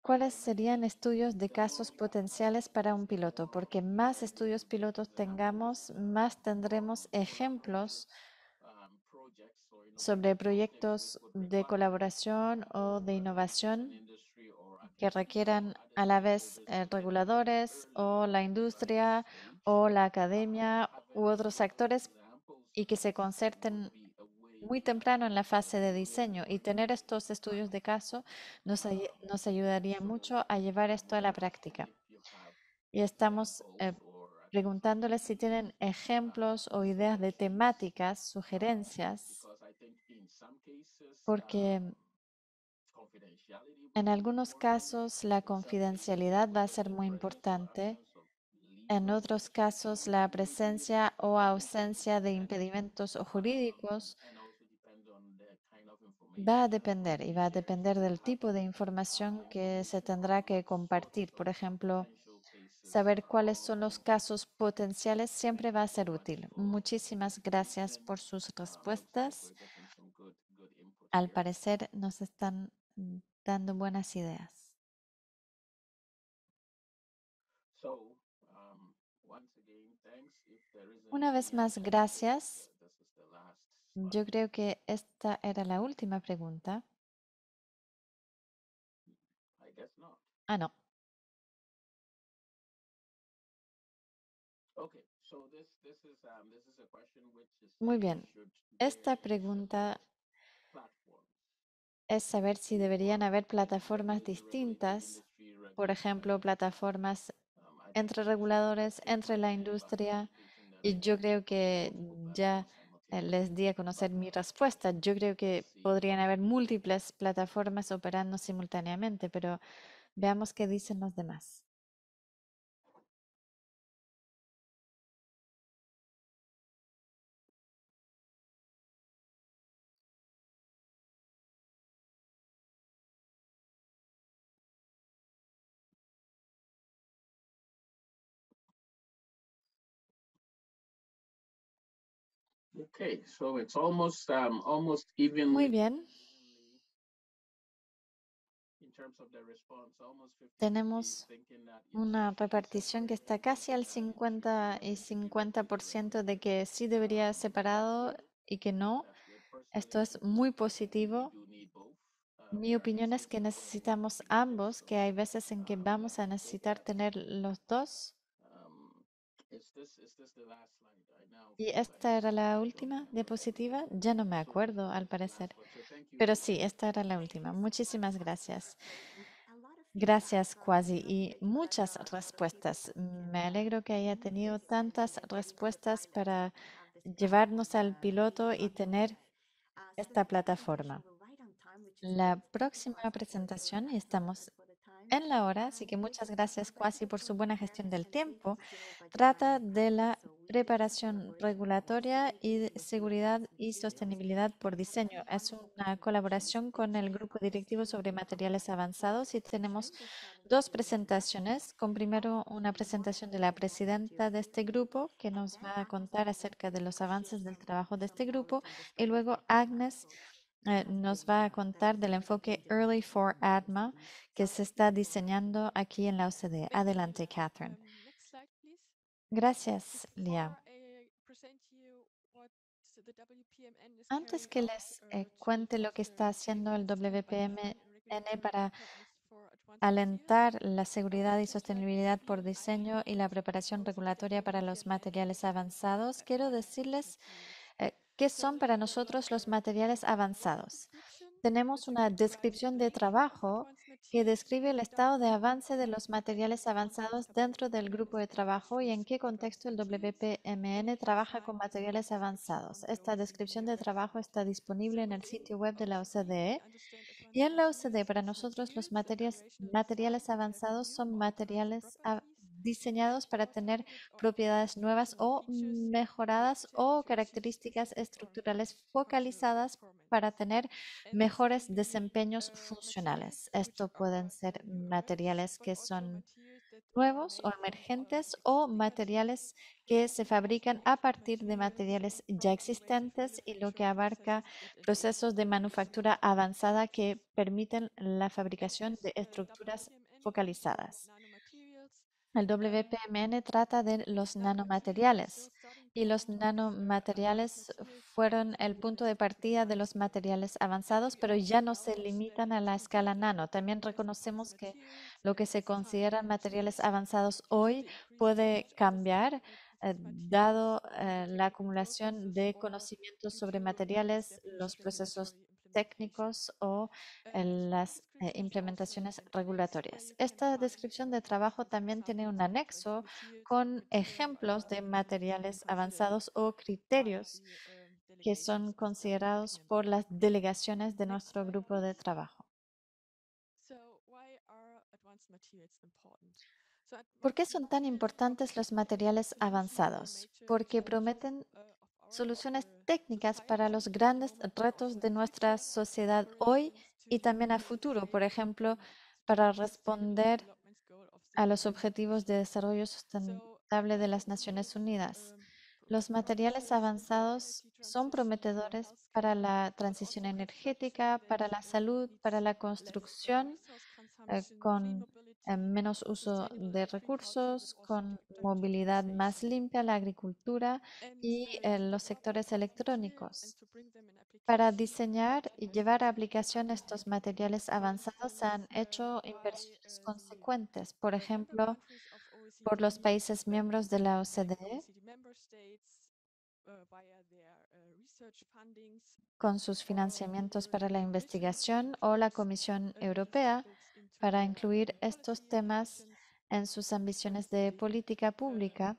¿cuáles serían estudios de casos potenciales para un piloto? Porque más estudios pilotos tengamos, más tendremos ejemplos sobre proyectos de colaboración o de innovación que requieran a la vez eh, reguladores o la industria o la academia u otros actores y que se concerten muy temprano en la fase de diseño y tener estos estudios de caso nos, nos ayudaría mucho a llevar esto a la práctica. Y estamos eh, preguntándoles si tienen ejemplos o ideas de temáticas, sugerencias porque um, en algunos casos la confidencialidad va a ser muy importante, en otros casos la presencia o ausencia de impedimentos o jurídicos va a depender y va a depender del tipo de información que se tendrá que compartir. Por ejemplo, saber cuáles son los casos potenciales siempre va a ser útil. Muchísimas gracias por sus um, respuestas. Pues, al parecer nos están mm, dando buenas ideas. Um, Una vez más, gracias. Mm, yo creo que esta era la última pregunta. Ah, no. Muy bien. Esta pregunta es saber si deberían haber plataformas distintas, por ejemplo, plataformas entre reguladores, entre la industria. Y yo creo que ya eh, les di a conocer mi respuesta. Yo creo que podrían haber múltiples plataformas operando simultáneamente, pero veamos qué dicen los demás. Um, muy bien. Tenemos una repartición que está casi al 50 y 50% de que sí debería separado y que no. Esto es muy positivo. Uh, Mi opinión es que necesitamos ambos, que hay veces en que vamos a necesitar tener los dos. Y esta era la última diapositiva. Ya no me acuerdo, al parecer. Pero sí, esta era la última. Muchísimas gracias. Gracias, Quasi. Y muchas respuestas. Mm, me alegro que haya tenido tantas respuestas para llevarnos al piloto y tener ah, esta plataforma. La próxima presentación, estamos en la hora, así que muchas gracias Cuasi por su buena gestión del tiempo. Trata de la preparación regulatoria y seguridad y sostenibilidad por diseño. Es una colaboración con el grupo directivo sobre materiales avanzados y tenemos dos presentaciones, con primero una presentación de la presidenta de este grupo que nos va a contar acerca de los avances del trabajo de este grupo y luego Agnes eh, nos va a contar del enfoque Early for ADMA que se está diseñando aquí en la OCDE. Adelante, Catherine. Gracias, Lia. Antes que les eh, cuente lo que está haciendo el WPMN para alentar la seguridad y sostenibilidad por diseño y la preparación regulatoria para los materiales avanzados, quiero decirles ¿Qué son para nosotros los materiales avanzados? Tenemos una descripción de trabajo que describe el estado de avance de los materiales avanzados dentro del grupo de trabajo y en qué contexto el WPMN trabaja con materiales avanzados. Esta descripción de trabajo está disponible en el sitio web de la OCDE. Y en la OCDE, para nosotros, los materiales, materiales avanzados son materiales diseñados para tener propiedades nuevas o mejoradas o características estructurales focalizadas para tener mejores desempeños funcionales. Esto pueden ser materiales que son nuevos o emergentes o materiales que se fabrican a partir de materiales ya existentes y lo que abarca procesos de manufactura avanzada que permiten la fabricación de estructuras focalizadas. El WPMN trata de los nanomateriales y los nanomateriales fueron el punto de partida de los materiales avanzados, pero ya no se limitan a la escala nano. También reconocemos que lo que se consideran materiales avanzados hoy puede cambiar eh, dado eh, la acumulación de conocimientos sobre materiales, los procesos técnicos o las eh, implementaciones regulatorias. Esta descripción de trabajo también tiene un anexo con ejemplos de materiales avanzados o criterios que son considerados por las delegaciones de nuestro grupo de trabajo. ¿Por qué son tan importantes los materiales avanzados? Porque prometen soluciones técnicas para los grandes retos de nuestra sociedad hoy y también a futuro, por ejemplo, para responder a los objetivos de desarrollo sustentable de las Naciones Unidas. Los materiales avanzados son prometedores para la transición energética, para la salud, para la construcción eh, con eh, menos uso de recursos, con movilidad más limpia, la agricultura y eh, los sectores electrónicos. Para diseñar y llevar a aplicación estos materiales avanzados se han hecho inversiones consecuentes, por ejemplo, por los países miembros de la OCDE con sus financiamientos para la investigación o la Comisión Europea para incluir estos temas en sus ambiciones de política pública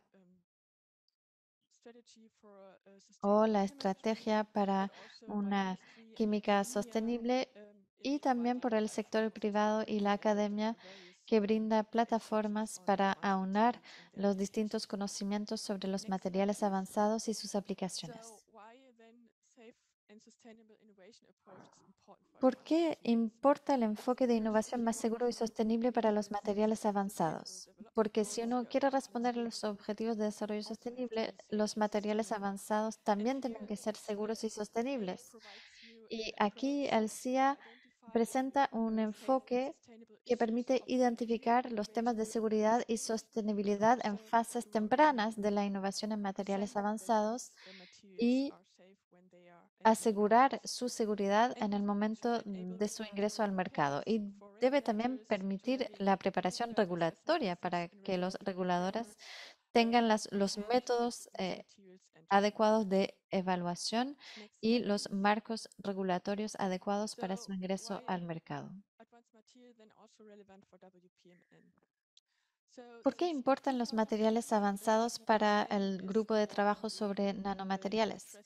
o la estrategia para una química sostenible y también por el sector privado y la academia que brinda plataformas para aunar los distintos conocimientos sobre los materiales avanzados y sus aplicaciones. ¿Por qué importa el enfoque de innovación más seguro y sostenible para los materiales avanzados? Porque si uno quiere responder a los objetivos de desarrollo sostenible, los materiales avanzados también tienen que ser seguros y sostenibles. Y aquí el CIA presenta un enfoque que permite identificar los temas de seguridad y sostenibilidad en fases tempranas de la innovación en materiales avanzados y asegurar su seguridad en el momento de su ingreso al mercado y debe también permitir la preparación regulatoria para que los reguladores tengan los métodos eh, adecuados de evaluación y los marcos regulatorios adecuados para su ingreso al mercado. ¿Por qué importan los materiales avanzados para el grupo de trabajo sobre nanomateriales?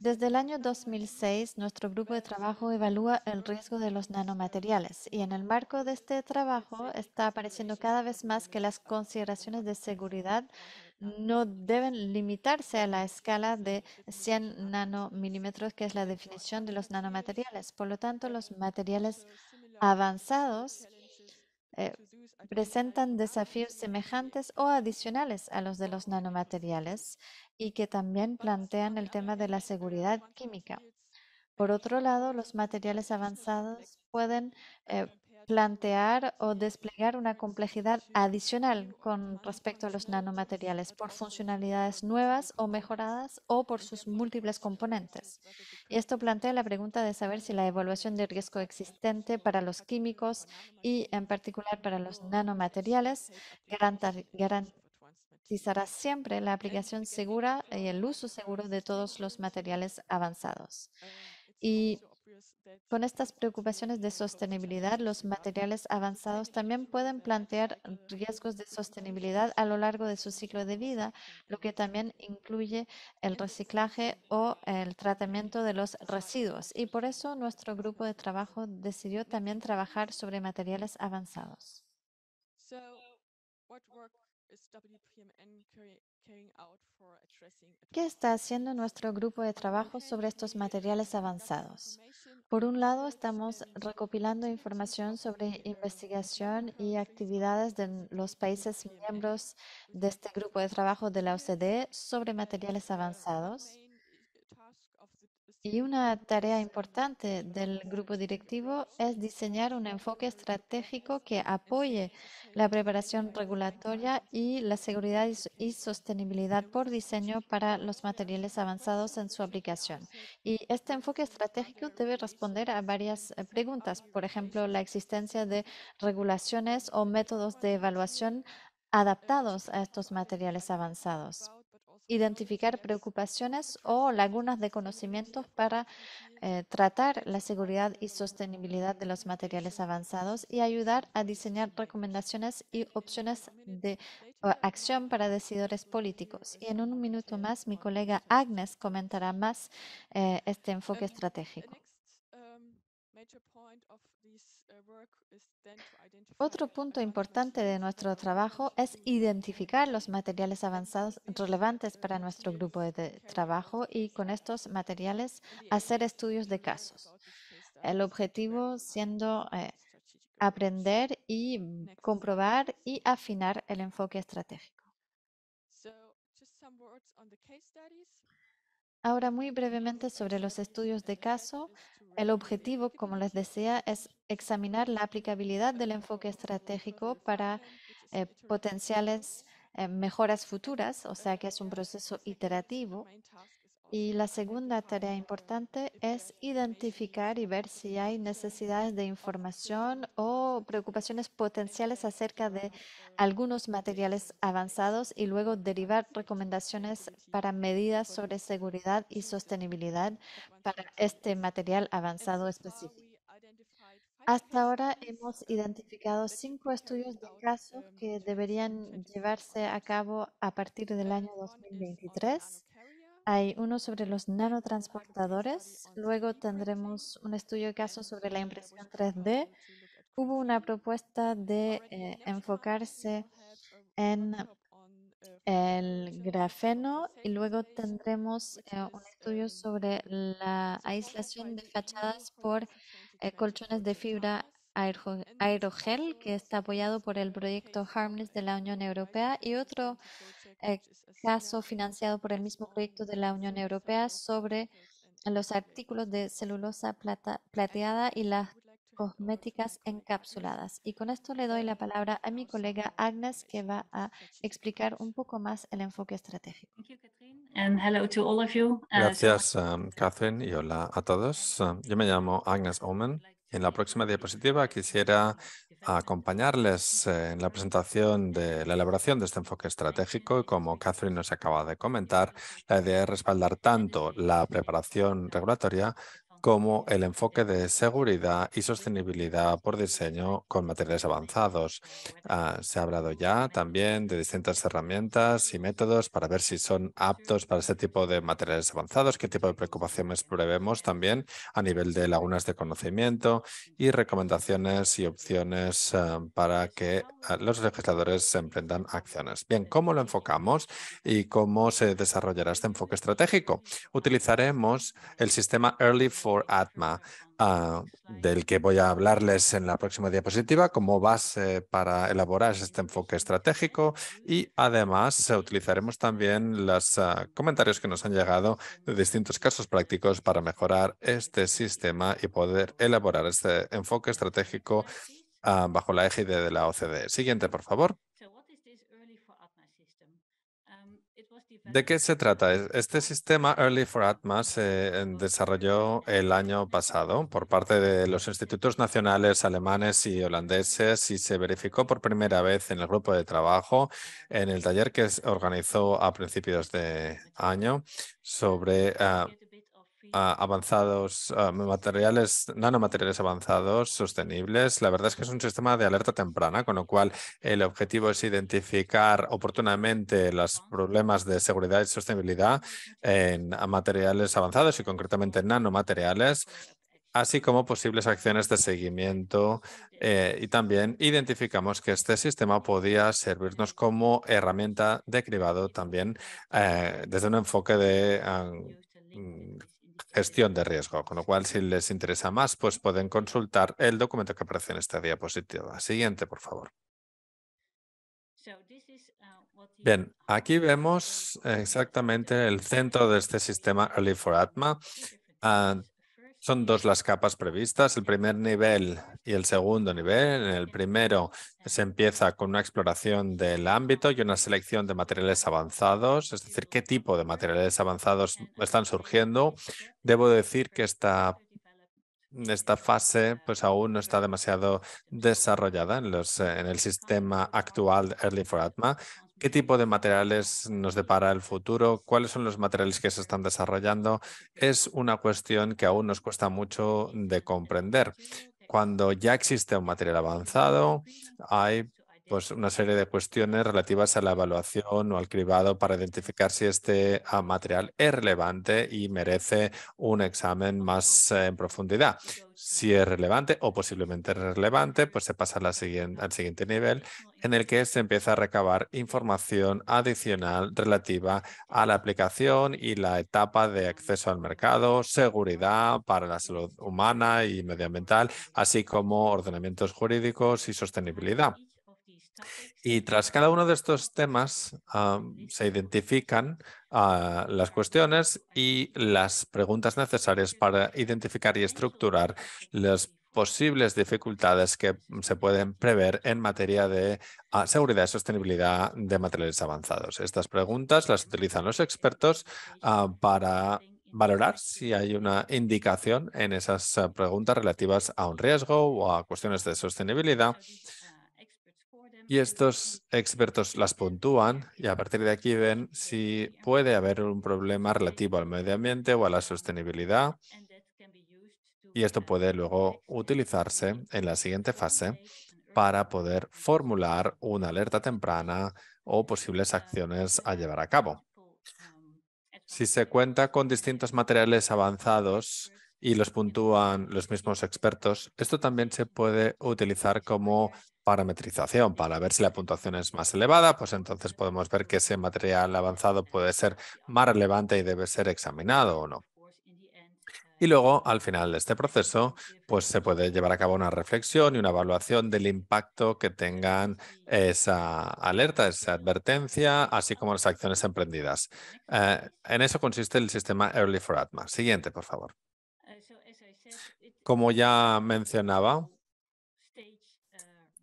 Desde el año 2006, nuestro grupo de trabajo evalúa el riesgo de los nanomateriales y en el marco de este trabajo está apareciendo cada vez más que las consideraciones de seguridad no deben limitarse a la escala de 100 nanomilímetros, que es la definición de los nanomateriales. Por lo tanto, los materiales avanzados eh, presentan desafíos semejantes o adicionales a los de los nanomateriales y que también plantean el tema de la seguridad química. Por otro lado, los materiales avanzados pueden eh, plantear o desplegar una complejidad adicional con respecto a los nanomateriales por funcionalidades nuevas o mejoradas o por sus múltiples componentes. Y esto plantea la pregunta de saber si la evaluación de riesgo existente para los químicos y en particular para los nanomateriales garantizará siempre la aplicación segura y el uso seguro de todos los materiales avanzados. Y con estas preocupaciones de sostenibilidad, los materiales avanzados también pueden plantear riesgos de sostenibilidad a lo largo de su ciclo de vida, lo que también incluye el reciclaje o el tratamiento de los residuos. Y por eso nuestro grupo de trabajo decidió también trabajar sobre materiales avanzados. ¿Qué está haciendo nuestro grupo de trabajo sobre estos materiales avanzados? Por un lado, estamos recopilando información sobre investigación y actividades de los países miembros de este grupo de trabajo de la OCDE sobre materiales avanzados y una tarea importante del grupo directivo es diseñar un enfoque estratégico que apoye la preparación regulatoria y la seguridad y sostenibilidad por diseño para los materiales avanzados en su aplicación. Y este enfoque estratégico debe responder a varias eh, preguntas, por ejemplo, la existencia de regulaciones o métodos de evaluación adaptados a estos materiales avanzados identificar preocupaciones o lagunas de conocimientos para eh, tratar la seguridad y sostenibilidad de los materiales avanzados y ayudar a diseñar recomendaciones y opciones de acción para decidores políticos. Y en un minuto más, mi colega Agnes comentará más eh, este enfoque estratégico. Uh, Otro punto importante de nuestro trabajo es identificar los materiales avanzados relevantes para nuestro grupo de trabajo y con estos materiales hacer estudios de casos. El objetivo siendo eh, aprender y comprobar y afinar el enfoque estratégico. Ahora muy brevemente sobre los estudios de caso. El objetivo, como les decía, es examinar la aplicabilidad del enfoque estratégico para eh, potenciales eh, mejoras futuras, o sea que es un proceso iterativo y la segunda tarea importante es identificar y ver si hay necesidades de información o preocupaciones potenciales acerca de algunos materiales avanzados y luego derivar recomendaciones para medidas sobre seguridad y sostenibilidad para este material avanzado específico. Hasta ahora hemos identificado cinco estudios de casos que deberían llevarse a cabo a partir del año 2023 hay uno sobre los nanotransportadores. Luego tendremos un estudio de caso sobre la impresión 3D. Hubo una propuesta de eh, enfocarse en el grafeno y luego tendremos eh, un estudio sobre la aislación de fachadas por eh, colchones de fibra aerogel que está apoyado por el proyecto Harmless de la Unión Europea y otro caso financiado por el mismo proyecto de la Unión Europea sobre los este artículos de celulosa plateada y las cosméticas encapsuladas. Y con esto le doy la palabra a mi colega eh, Agnes, que pues, va a explicar un poco más el enfoque estratégico. Gracias, um, Catherine, y hola a todos. Um, yo me llamo Agnes Omen. En la próxima diapositiva quisiera acompañarles eh, en la presentación de la elaboración de este enfoque estratégico y como Catherine nos acaba de comentar, la idea es respaldar tanto la preparación regulatoria como el enfoque de seguridad y sostenibilidad por diseño con materiales avanzados. Ah, se ha hablado ya también de distintas herramientas y métodos para ver si son aptos para este tipo de materiales avanzados, qué tipo de preocupaciones prevemos también a nivel de lagunas de conocimiento y recomendaciones y opciones ah, para que ah, los legisladores emprendan acciones. Bien, ¿cómo lo enfocamos y cómo se desarrollará este enfoque estratégico? Utilizaremos el sistema Early ATMA, ah, ah, del que voy a hablarles en la próxima diapositiva como base para elaborar este enfoque estratégico y además utilizaremos también los ah, comentarios que nos han llegado de distintos casos prácticos para mejorar este sistema y poder elaborar este enfoque estratégico bajo la eje de la OCDE. Siguiente, por favor. ¿De qué se trata? Este sistema Early for ATMA se desarrolló el año pasado por parte de los institutos nacionales alemanes y holandeses y se verificó por primera vez en el grupo de trabajo en el taller que se organizó a principios de año sobre ah, Ah, avanzados, ah, materiales, nanomateriales avanzados, sostenibles. La verdad es que es un sistema de alerta temprana, con lo cual el objetivo es identificar oportunamente los problemas de seguridad y sostenibilidad en materiales avanzados y concretamente en nanomateriales así como posibles acciones de seguimiento eh, y también identificamos que este sistema podía servirnos como herramienta de cribado también eh, desde un enfoque de ah, gestión de riesgo, con lo cual si les interesa más, pues pueden consultar el documento que aparece en esta diapositiva. Siguiente, por favor. Uh, Bien, aquí vemos exactamente el centro de este sistema Early for Atma. Son dos las capas previstas, el primer nivel y el segundo nivel. En el primero se empieza con una exploración del ámbito y una selección de materiales avanzados, es decir, qué tipo de materiales avanzados están surgiendo. Debo decir que esta, esta fase pues aún no está demasiado desarrollada en, en el sistema actual Early for Atma. ¿Qué tipo de materiales nos depara el futuro? ¿Cuáles son los materiales que se están desarrollando? Es una cuestión que aún nos cuesta mucho de comprender. Cuando ya existe un material avanzado, hay pues, una serie de cuestiones relativas a la evaluación o al cribado para identificar si este ah, material es relevante y merece un examen más en profundidad. Si es relevante o posiblemente relevante, pues se pasa al siguiente nivel en el que se empieza a recabar información adicional relativa a la aplicación y la etapa de acceso al mercado, seguridad para la salud humana y medioambiental, así como ordenamientos jurídicos y sostenibilidad. Y tras cada uno de estos temas ah, se identifican ah, las cuestiones y las preguntas necesarias para identificar y estructurar las posibles dificultades que se pueden prever en materia de ah, seguridad y sostenibilidad de materiales avanzados. Estas preguntas las utilizan los expertos para valorar si hay una indicación en esas preguntas relativas a un riesgo o a cuestiones de sostenibilidad y estos expertos las puntúan y a partir de aquí ven si puede haber un problema relativo al medio ambiente o a la sostenibilidad. Y esto puede luego utilizarse en la siguiente fase para poder formular una alerta temprana o posibles acciones a llevar a cabo. Si se cuenta con distintos materiales avanzados y los puntúan los mismos expertos, esto también se puede utilizar como parametrización para ver si la puntuación es más elevada, pues entonces podemos ver que ese material avanzado puede ser más relevante y debe ser examinado o no. Y luego, al final de este proceso, pues se puede llevar a cabo una reflexión y una evaluación del impacto que tengan esa alerta, esa advertencia, así como las acciones emprendidas. Eh, en eso consiste el sistema Early for Atma. Siguiente, por favor. Como ya mencionaba, eh,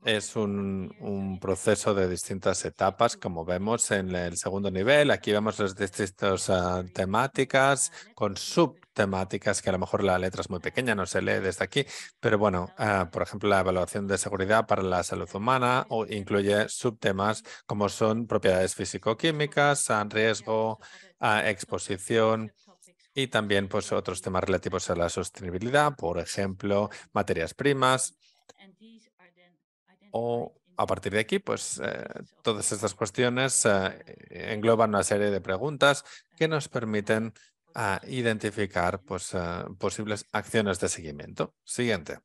es pues, un, proceso de distintas etapas, como vemos en el segundo nivel. Aquí vemos las distintas ah, temáticas con subtemáticas, que a lo mejor la letra es muy pequeña, no se lee desde aquí, pero bueno, ah, por ejemplo, la evaluación de seguridad para la salud humana o incluye subtemas como son propiedades físico-químicas, ah, riesgo, exposición, y también pues, otros temas relativos a la sostenibilidad, por ejemplo, materias primas. O a partir de aquí, pues eh, todas estas cuestiones eh, engloban una serie de preguntas que nos permiten ah, identificar pues, ah, posibles acciones de seguimiento. Siguiente.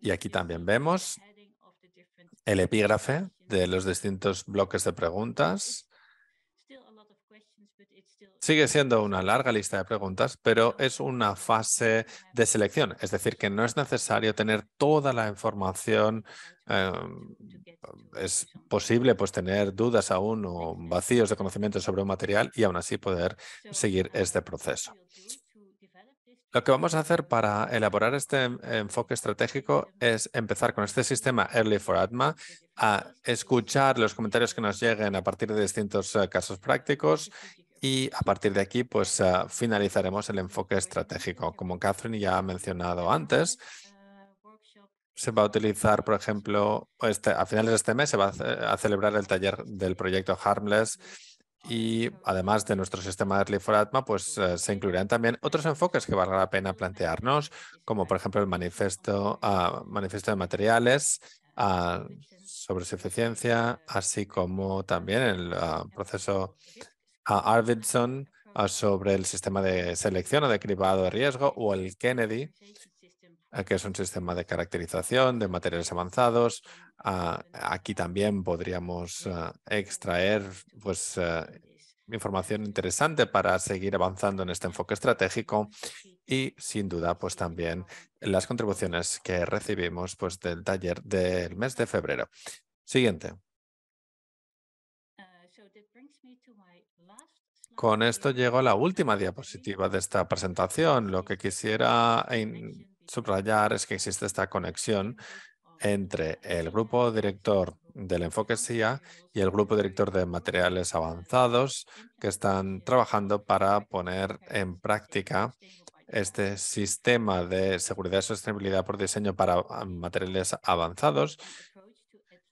Y aquí también vemos el epígrafe de los distintos bloques de preguntas Sigue siendo una larga lista de preguntas, pero es una fase de selección, es decir, que no es necesario tener toda la información. Em, es posible pues, tener dudas aún o vacíos de conocimiento sobre un material y aún así poder seguir este proceso. Lo que vamos a hacer para elaborar este em, enfoque estratégico es empezar con este sistema Early for Atma, a escuchar los comentarios que nos lleguen a partir de distintos eh, casos prácticos y a partir de aquí, pues ah, finalizaremos el enfoque estratégico. Como Catherine ya ha mencionado antes, se va a utilizar, por ejemplo, este, a finales de este mes se va a, celebrar el taller del proyecto Harmless y además de nuestro sistema Early for Atma, pues eh, se incluirán también otros enfoques que valga la pena plantearnos, como por ejemplo el manifiesto, ah, manifiesto de materiales ah, sobre su eficiencia, así como también el proceso proceso a Arvidsson sobre el sistema de selección o de cribado de riesgo o el Kennedy, eh, que es un sistema de caracterización de materiales avanzados. Ah, aquí también podríamos extraer pues, información interesante para seguir avanzando en este enfoque estratégico y sin duda pues también las contribuciones que recibimos pues del taller del mes de febrero. Siguiente. Con esto llego a la última diapositiva de esta presentación. Lo que quisiera subrayar es que existe esta conexión entre el grupo director del enfoque SIA y el grupo director de materiales avanzados que están trabajando para poner en práctica este sistema de seguridad y sostenibilidad por diseño para ah, materiales avanzados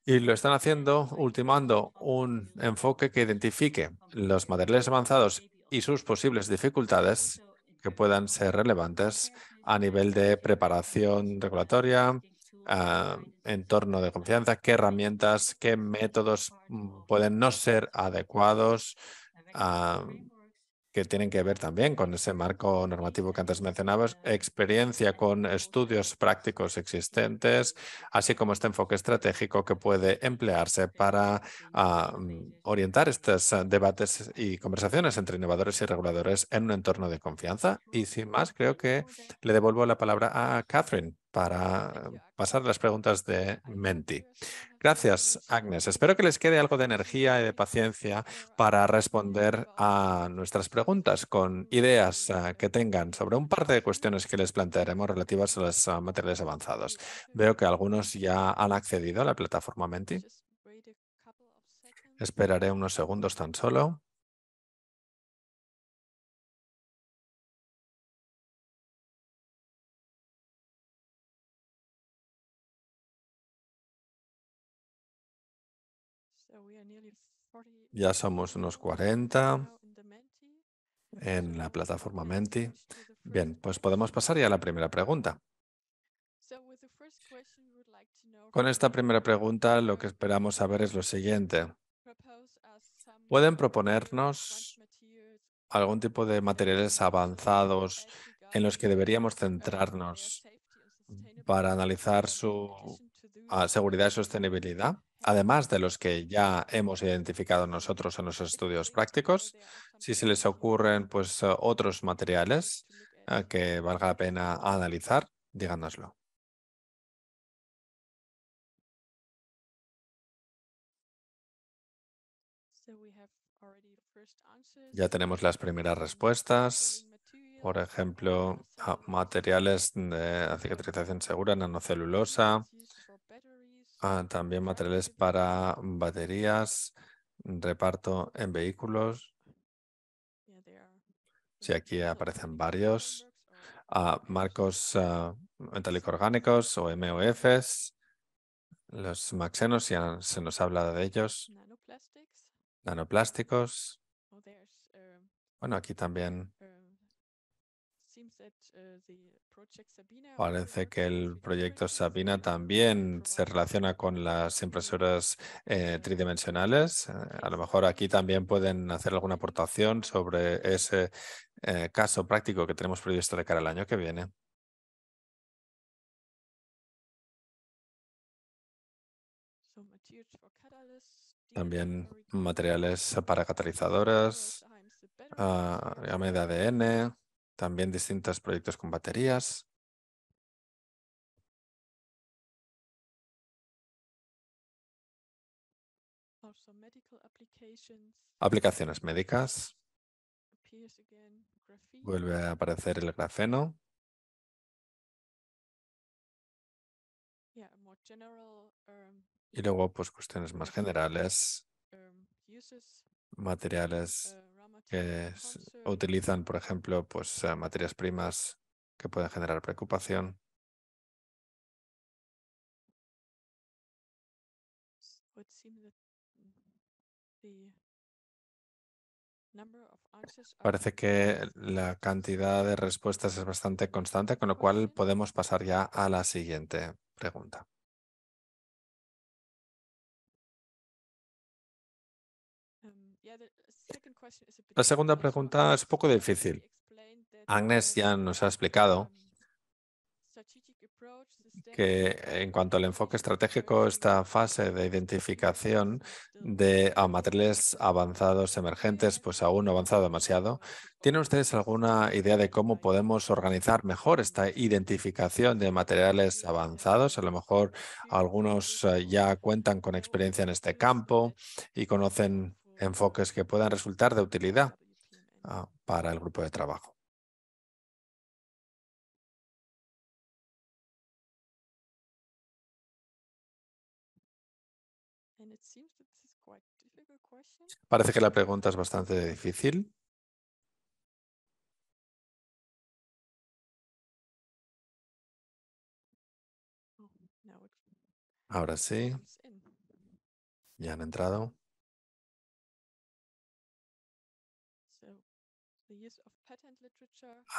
y lo están haciendo ultimando un enfoque que identifique los materiales avanzados y sus posibles dificultades que puedan ser relevantes a nivel de preparación regulatoria, en entorno de confianza, qué herramientas, qué métodos mm, pueden no ser adecuados, que tienen que ver también con ese marco normativo que antes mencionabas, experiencia con estudios prácticos existentes, así como este enfoque estratégico que puede emplearse para ah, mm, orientar estos debates y conversaciones entre innovadores y reguladores en un entorno de confianza. Y sin más, creo que le devuelvo la palabra a Catherine para pasar las preguntas de Menti. Gracias, Agnes. Espero que les quede algo de energía y de paciencia para responder a nuestras preguntas con ideas eh, que tengan sobre un par de cuestiones que les plantearemos relativas a los eh, materiales avanzados. Veo que algunos ya han accedido a la plataforma Menti. Esperaré unos segundos tan solo. Ya somos unos 40 en la plataforma Menti. Bien, pues podemos pasar ya a la primera pregunta. Con esta primera pregunta lo que esperamos saber es lo siguiente. ¿Pueden proponernos algún tipo de materiales avanzados en los que deberíamos centrarnos para analizar su a seguridad y sostenibilidad, además de los que ya hemos identificado nosotros en los estudios prácticos, si se les ocurren pues, otros materiales eh, que valga la pena analizar, díganoslo. Ya tenemos las primeras respuestas, por ejemplo, materiales de cicatrización segura, nanocelulosa, Ah, también materiales para baterías, reparto en vehículos. Sí, aquí aparecen varios. Ah, marcos ah, metálico orgánicos o MOFs, los maxenos, ya se nos ha hablado de ellos. Nanoplásticos. Oh, um, bueno, aquí también eh, Parece que el proyecto Sabina también se relaciona con las impresoras eh, tridimensionales. Eh, a lo mejor aquí también pueden hacer alguna aportación sobre ese caso práctico que tenemos previsto de cara al año que viene. También materiales para catalizadoras, uh, de ADN, también distintos proyectos con baterías. Aplicaciones médicas. Vuelve a aparecer el grafeno. Um, y luego, pues cuestiones más generales, um, materiales um, que utilizan, por ejemplo, pues, eh, materias primas que pueden generar preocupación. Mm, Parece que la cantidad de respuestas es bastante constante, con lo cual podemos pasar ya a la siguiente pregunta. La segunda pregunta es un poco difícil. Agnes ya nos ha explicado que en cuanto al enfoque estratégico, esta fase de identificación de materiales avanzados emergentes, pues aún no ha avanzado demasiado. ¿Tienen ustedes alguna idea de cómo podemos organizar mejor esta identificación de materiales avanzados? A lo mejor algunos eh, ya cuentan con experiencia en este campo y conocen enfoques que puedan resultar de utilidad ah, para el grupo de trabajo. Parece que la pregunta es bastante difícil. Oh, Ahora sí. Ya han entrado.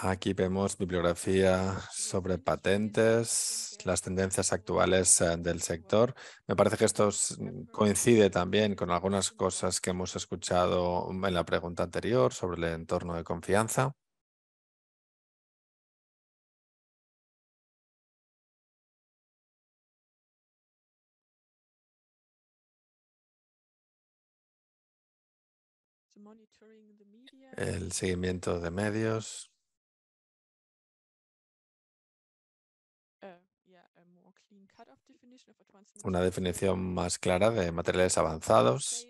Aquí vemos bibliografía sobre patentes, las tendencias actuales eh, del sector. Me parece que esto mm, coincide también con algunas cosas que hemos escuchado mm, en la pregunta anterior sobre el entorno de confianza. el seguimiento de medios, eh, una definición más clara de materiales avanzados.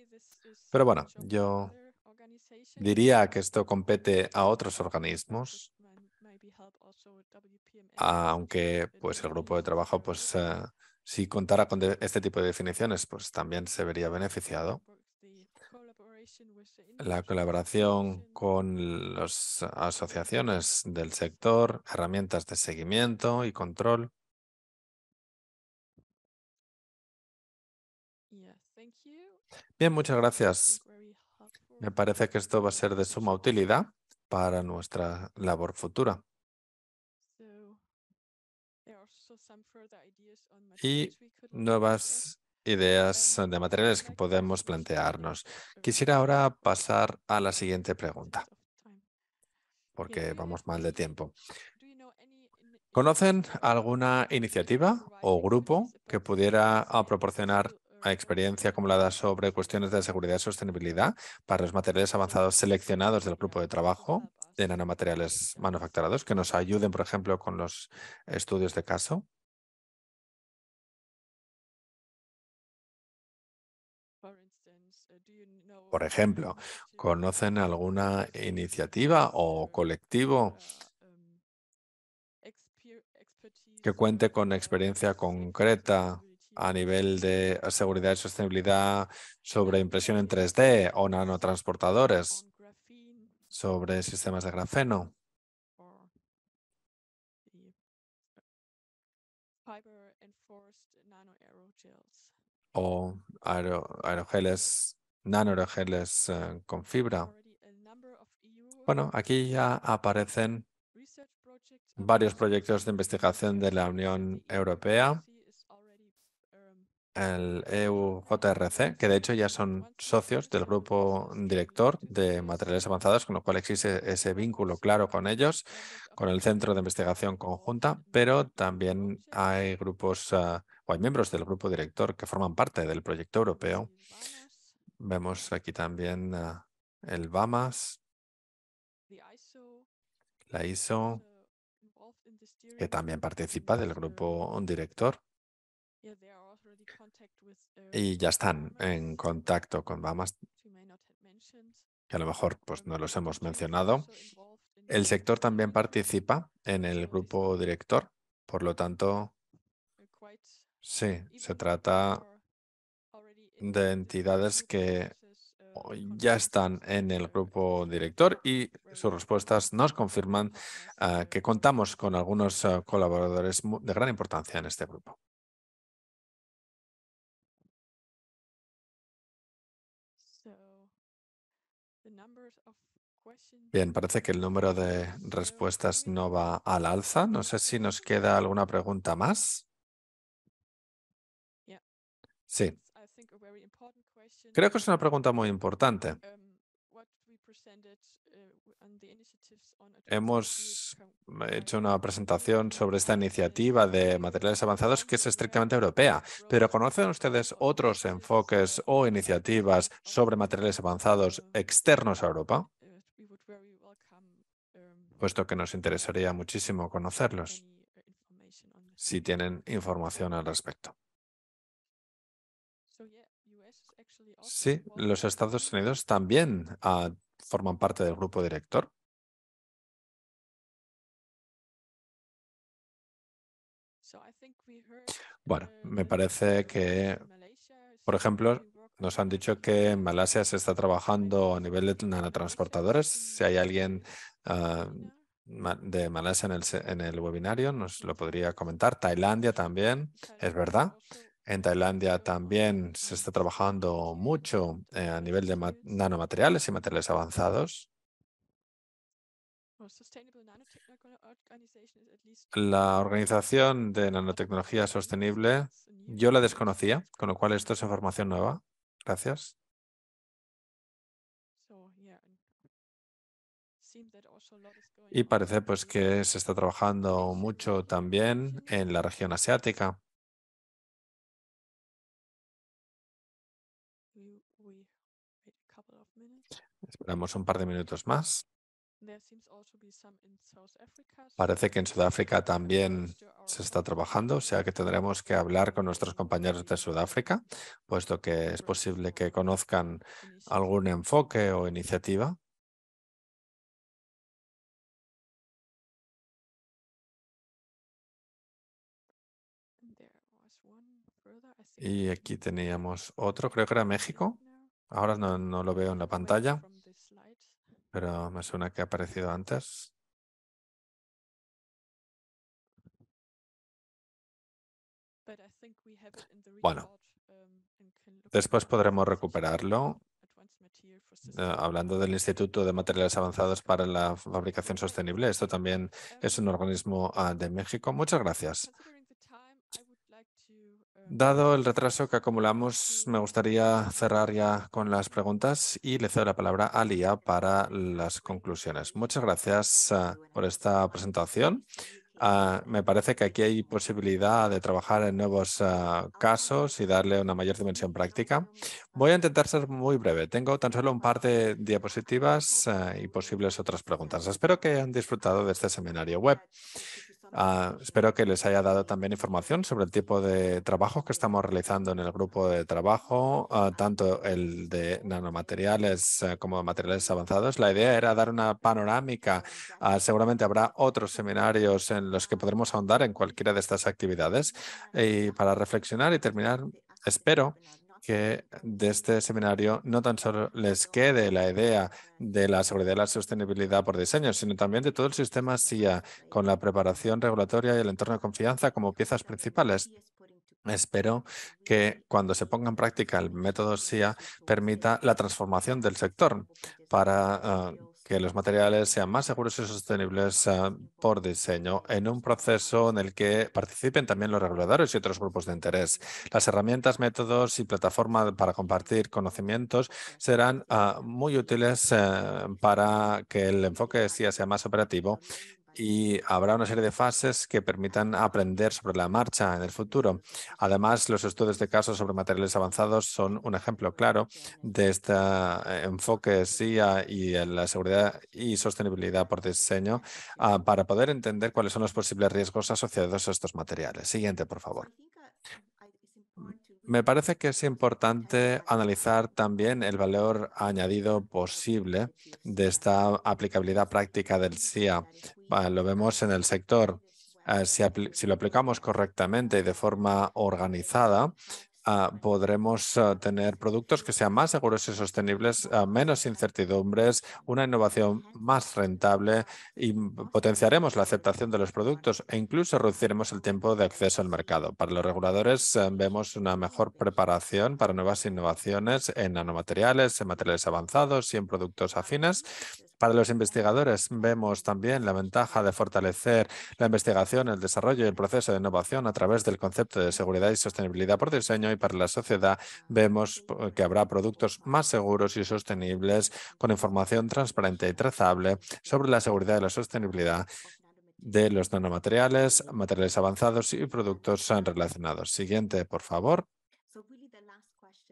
Pero bueno, yo diría que esto compete a otros organismos, ah, aunque pues el grupo de trabajo pues eh, si contara con este tipo de definiciones pues también se vería beneficiado la colaboración con las asociaciones del sector, herramientas de seguimiento y control. Bien, muchas gracias. Me parece que esto va a ser de suma utilidad para nuestra labor futura. Y nuevas ideas eh, de materiales que podemos plantearnos. Quisiera ahora pasar a la siguiente pregunta, porque vamos mal de tiempo. ¿Conocen alguna iniciativa o grupo que pudiera ah, proporcionar experiencia acumulada sobre cuestiones de seguridad y sostenibilidad para los materiales avanzados seleccionados del grupo de trabajo de nanomateriales manufacturados que nos ayuden, por ejemplo, con los estudios de caso? Por ejemplo, ¿conocen alguna iniciativa o colectivo que cuente con experiencia concreta a nivel de seguridad y sostenibilidad sobre impresión en 3D o nanotransportadores, sobre sistemas de grafeno? o aerogeles nanorogeles eh, con fibra. E bueno, aquí ya aparecen varios proyectos de investigación de la Unión Europea, um, el EUJRC, e que de hecho ya son socios del grupo director de materiales avanzados, con lo cual existe ese vínculo claro con ellos, con el Centro de Investigación Conjunta, pero también hay grupos ah, o hay miembros del grupo director que forman parte del proyecto europeo Vemos aquí también ah, el BAMAS, la ISO, uh, que también participa del grupo director. Uh, y ya están en contacto con BAMAS, que a lo mejor pues, um, no los hemos mencionado. El sector también participa en el grupo director, por lo tanto, sí, se trata de entidades que ya están en el grupo director y sus respuestas nos confirman ah, que contamos con algunos ah, colaboradores de gran importancia en este grupo. Bien, parece que el número de respuestas no va al alza. No sé si nos queda alguna pregunta más. Sí. Creo que es una pregunta muy importante. Em, eh, Hemos hecho um, una presentación sobre esta iniciativa de materiales avanzados que es estrictamente europea, pero ¿conocen ustedes otros enfoques o iniciativas sobre materiales avanzados externos a Europa? Eh, um, Puesto que nos interesaría muchísimo conocerlos, si tienen información al respecto. Sí, los Estados Unidos también ah, forman parte del grupo director. Bueno, me parece que, por ejemplo, nos han dicho que en Malasia se está trabajando a nivel de nanotransportadores. Si hay alguien ah, de Malasia en el, en el webinario, nos lo podría comentar. Tailandia también, es verdad. En Tailandia también se está trabajando mucho eh, a nivel de nanomateriales y materiales avanzados. Uh, la Organización de Nanotecnología Sostenible, yo la desconocía, con lo cual esto es información nueva. Gracias. Y parece pues que se está trabajando mucho también mm-hmm. en la región asiática. Esperamos un par de minutos más. Parece que en Sudáfrica también se está trabajando, o sea que tendremos que hablar con nuestros compañeros de Sudáfrica, puesto que es posible que conozcan algún enfoque o iniciativa. Y aquí teníamos otro, creo que era México. Ahora no lo veo en la pantalla pero me suena que ha aparecido antes. Bueno, um, después podremos recuperarlo. Eh, hablando del Instituto de Materiales Avanzados para la Fabricación Sostenible, esto también um, es un organismo ah, de México. Muchas gracias. Dado el retraso que acumulamos, me gustaría cerrar ya con las preguntas y le cedo la palabra a Lía para las conclusiones. Muchas gracias eh, por esta presentación. Eh, me parece que aquí hay posibilidad de trabajar en nuevos eh, casos y darle una mayor dimensión práctica. Voy a intentar ser muy breve. Tengo tan solo un par de diapositivas y posibles otras preguntas. Espero que hayan disfrutado de este seminario web. Ah, espero que les haya dado también información sobre el tipo de trabajos que estamos realizando en el grupo de trabajo, ah, tanto el de nanomateriales eh, como materiales avanzados. La idea era dar una panorámica. Ah, seguramente habrá otros seminarios en los que podremos ahondar en cualquiera de estas actividades. Y para reflexionar y terminar, espero que de este seminario no tan solo les quede la idea de la seguridad y la sostenibilidad por diseño, sino también de todo el sistema SIA, con la preparación regulatoria y el entorno de confianza como piezas principales. Espero que cuando se ponga en práctica el método SIA permita la transformación del sector para ah, que los materiales sean más seguros y sostenibles eh, por diseño en un proceso en el que participen también los reguladores y otros grupos de interés. Las herramientas, métodos y plataformas para compartir conocimientos serán ah, muy útiles eh, para que el enfoque sea más operativo y habrá una serie de fases que permitan aprender sobre la marcha en el futuro. Además, los estudios de casos sobre materiales avanzados son un ejemplo claro de este enfoque SIA y la seguridad y sostenibilidad por diseño ah, para poder entender cuáles son los posibles riesgos asociados a estos materiales. Siguiente, por favor. Uh, mm, me parece que es importante analizar también el valor añadido posible de esta aplicabilidad práctica del SIA lo vemos en el sector. Ah, si, si, lo aplicamos correctamente y de forma organizada, Ah, podremos ah, tener productos que sean más seguros y sostenibles, ah, menos incertidumbres, una innovación más rentable y potenciaremos la aceptación de los productos e incluso reduciremos el tiempo de acceso al mercado. Para los reguladores vemos una mejor preparación para nuevas innovaciones en nanomateriales, en materiales avanzados y en productos afines. Para los investigadores vemos también la ventaja de fortalecer la investigación, el desarrollo y el proceso de innovación a través del concepto de seguridad y sostenibilidad por diseño y para la sociedad, vemos que habrá productos más seguros y sostenibles con información transparente y trazable sobre la seguridad y la sostenibilidad de los nanomateriales, materiales avanzados y productos relacionados. Siguiente, por favor.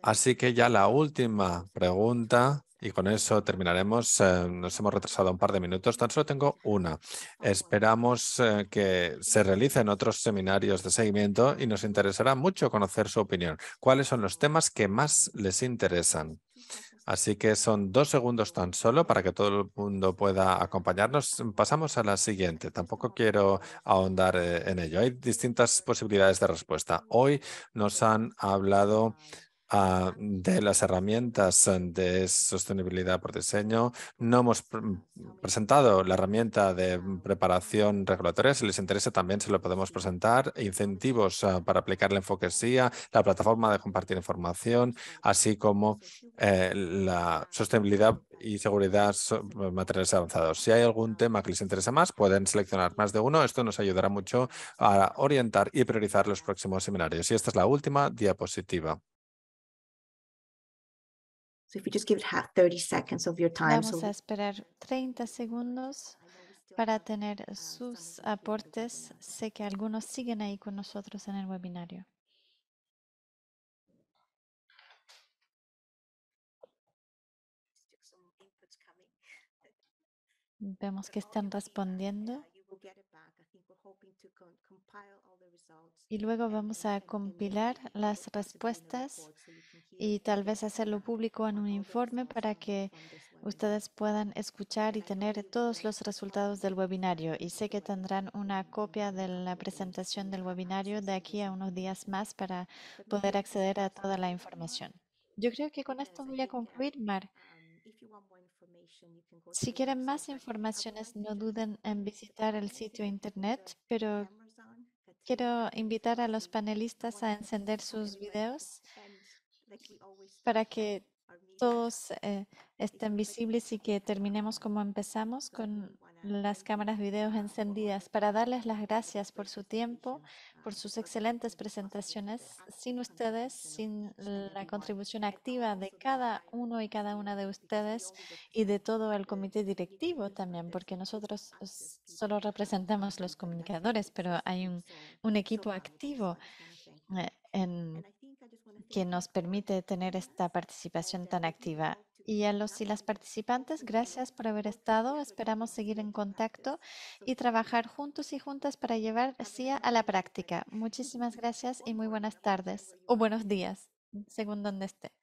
Así que ya la última pregunta y con eso terminaremos. Eh, nos hemos retrasado un par de minutos. Tan solo tengo una. Esperamos eh, que se realicen otros seminarios de seguimiento y nos interesará mucho conocer su opinión. ¿Cuáles son los temas que más les interesan? Así que son dos segundos tan solo para que todo el mundo pueda acompañarnos. Pasamos a la siguiente. Tampoco quiero ahondar eh, en ello. Hay distintas posibilidades de respuesta. Hoy nos han hablado Ah, de las herramientas de sostenibilidad por diseño. No hemos mm, presentado la herramienta de mm, preparación regulatoria. Si les interesa, también se lo podemos presentar. Incentivos ah, para aplicar la enfoquesía la plataforma de compartir información, así como eh, la sostenibilidad y seguridad mm, materiales avanzados. Si hay algún tema que les interesa más, pueden seleccionar más de uno. Esto nos ayudará mucho a orientar y priorizar los próximos seminarios. Y esta es la última diapositiva. Vamos a esperar 30 segundos para tener sus aportes. Sé que algunos siguen ahí con nosotros en el webinario. Vemos que están respondiendo. Y luego vamos a compilar las respuestas y tal vez hacerlo público en un informe para que ustedes puedan escuchar y tener todos los resultados del webinario. Y sé que tendrán una copia de la presentación del webinario de aquí a unos días más para poder acceder a toda la información. Yo creo que con esto voy a concluir, si quieren más informaciones, no duden en visitar el sitio internet, pero quiero invitar a los panelistas a encender sus videos para que todos eh, estén pues, visibles y que terminemos como empezamos con las cámaras videos encendidas para darles las gracias por su tiempo, por sus excelentes presentaciones. Sin ustedes, sin la contribución activa de cada uno y cada una de ustedes y de todo el comité directivo también, porque nosotros solo representamos los comunicadores, pero hay un, un equipo activo eh, en que nos permite tener esta participación tan activa. Y a los y las participantes, gracias por haber estado. Esperamos seguir en contacto y trabajar juntos y juntas para llevar CIA a la práctica. Muchísimas gracias y muy buenas tardes o buenos días, según donde esté.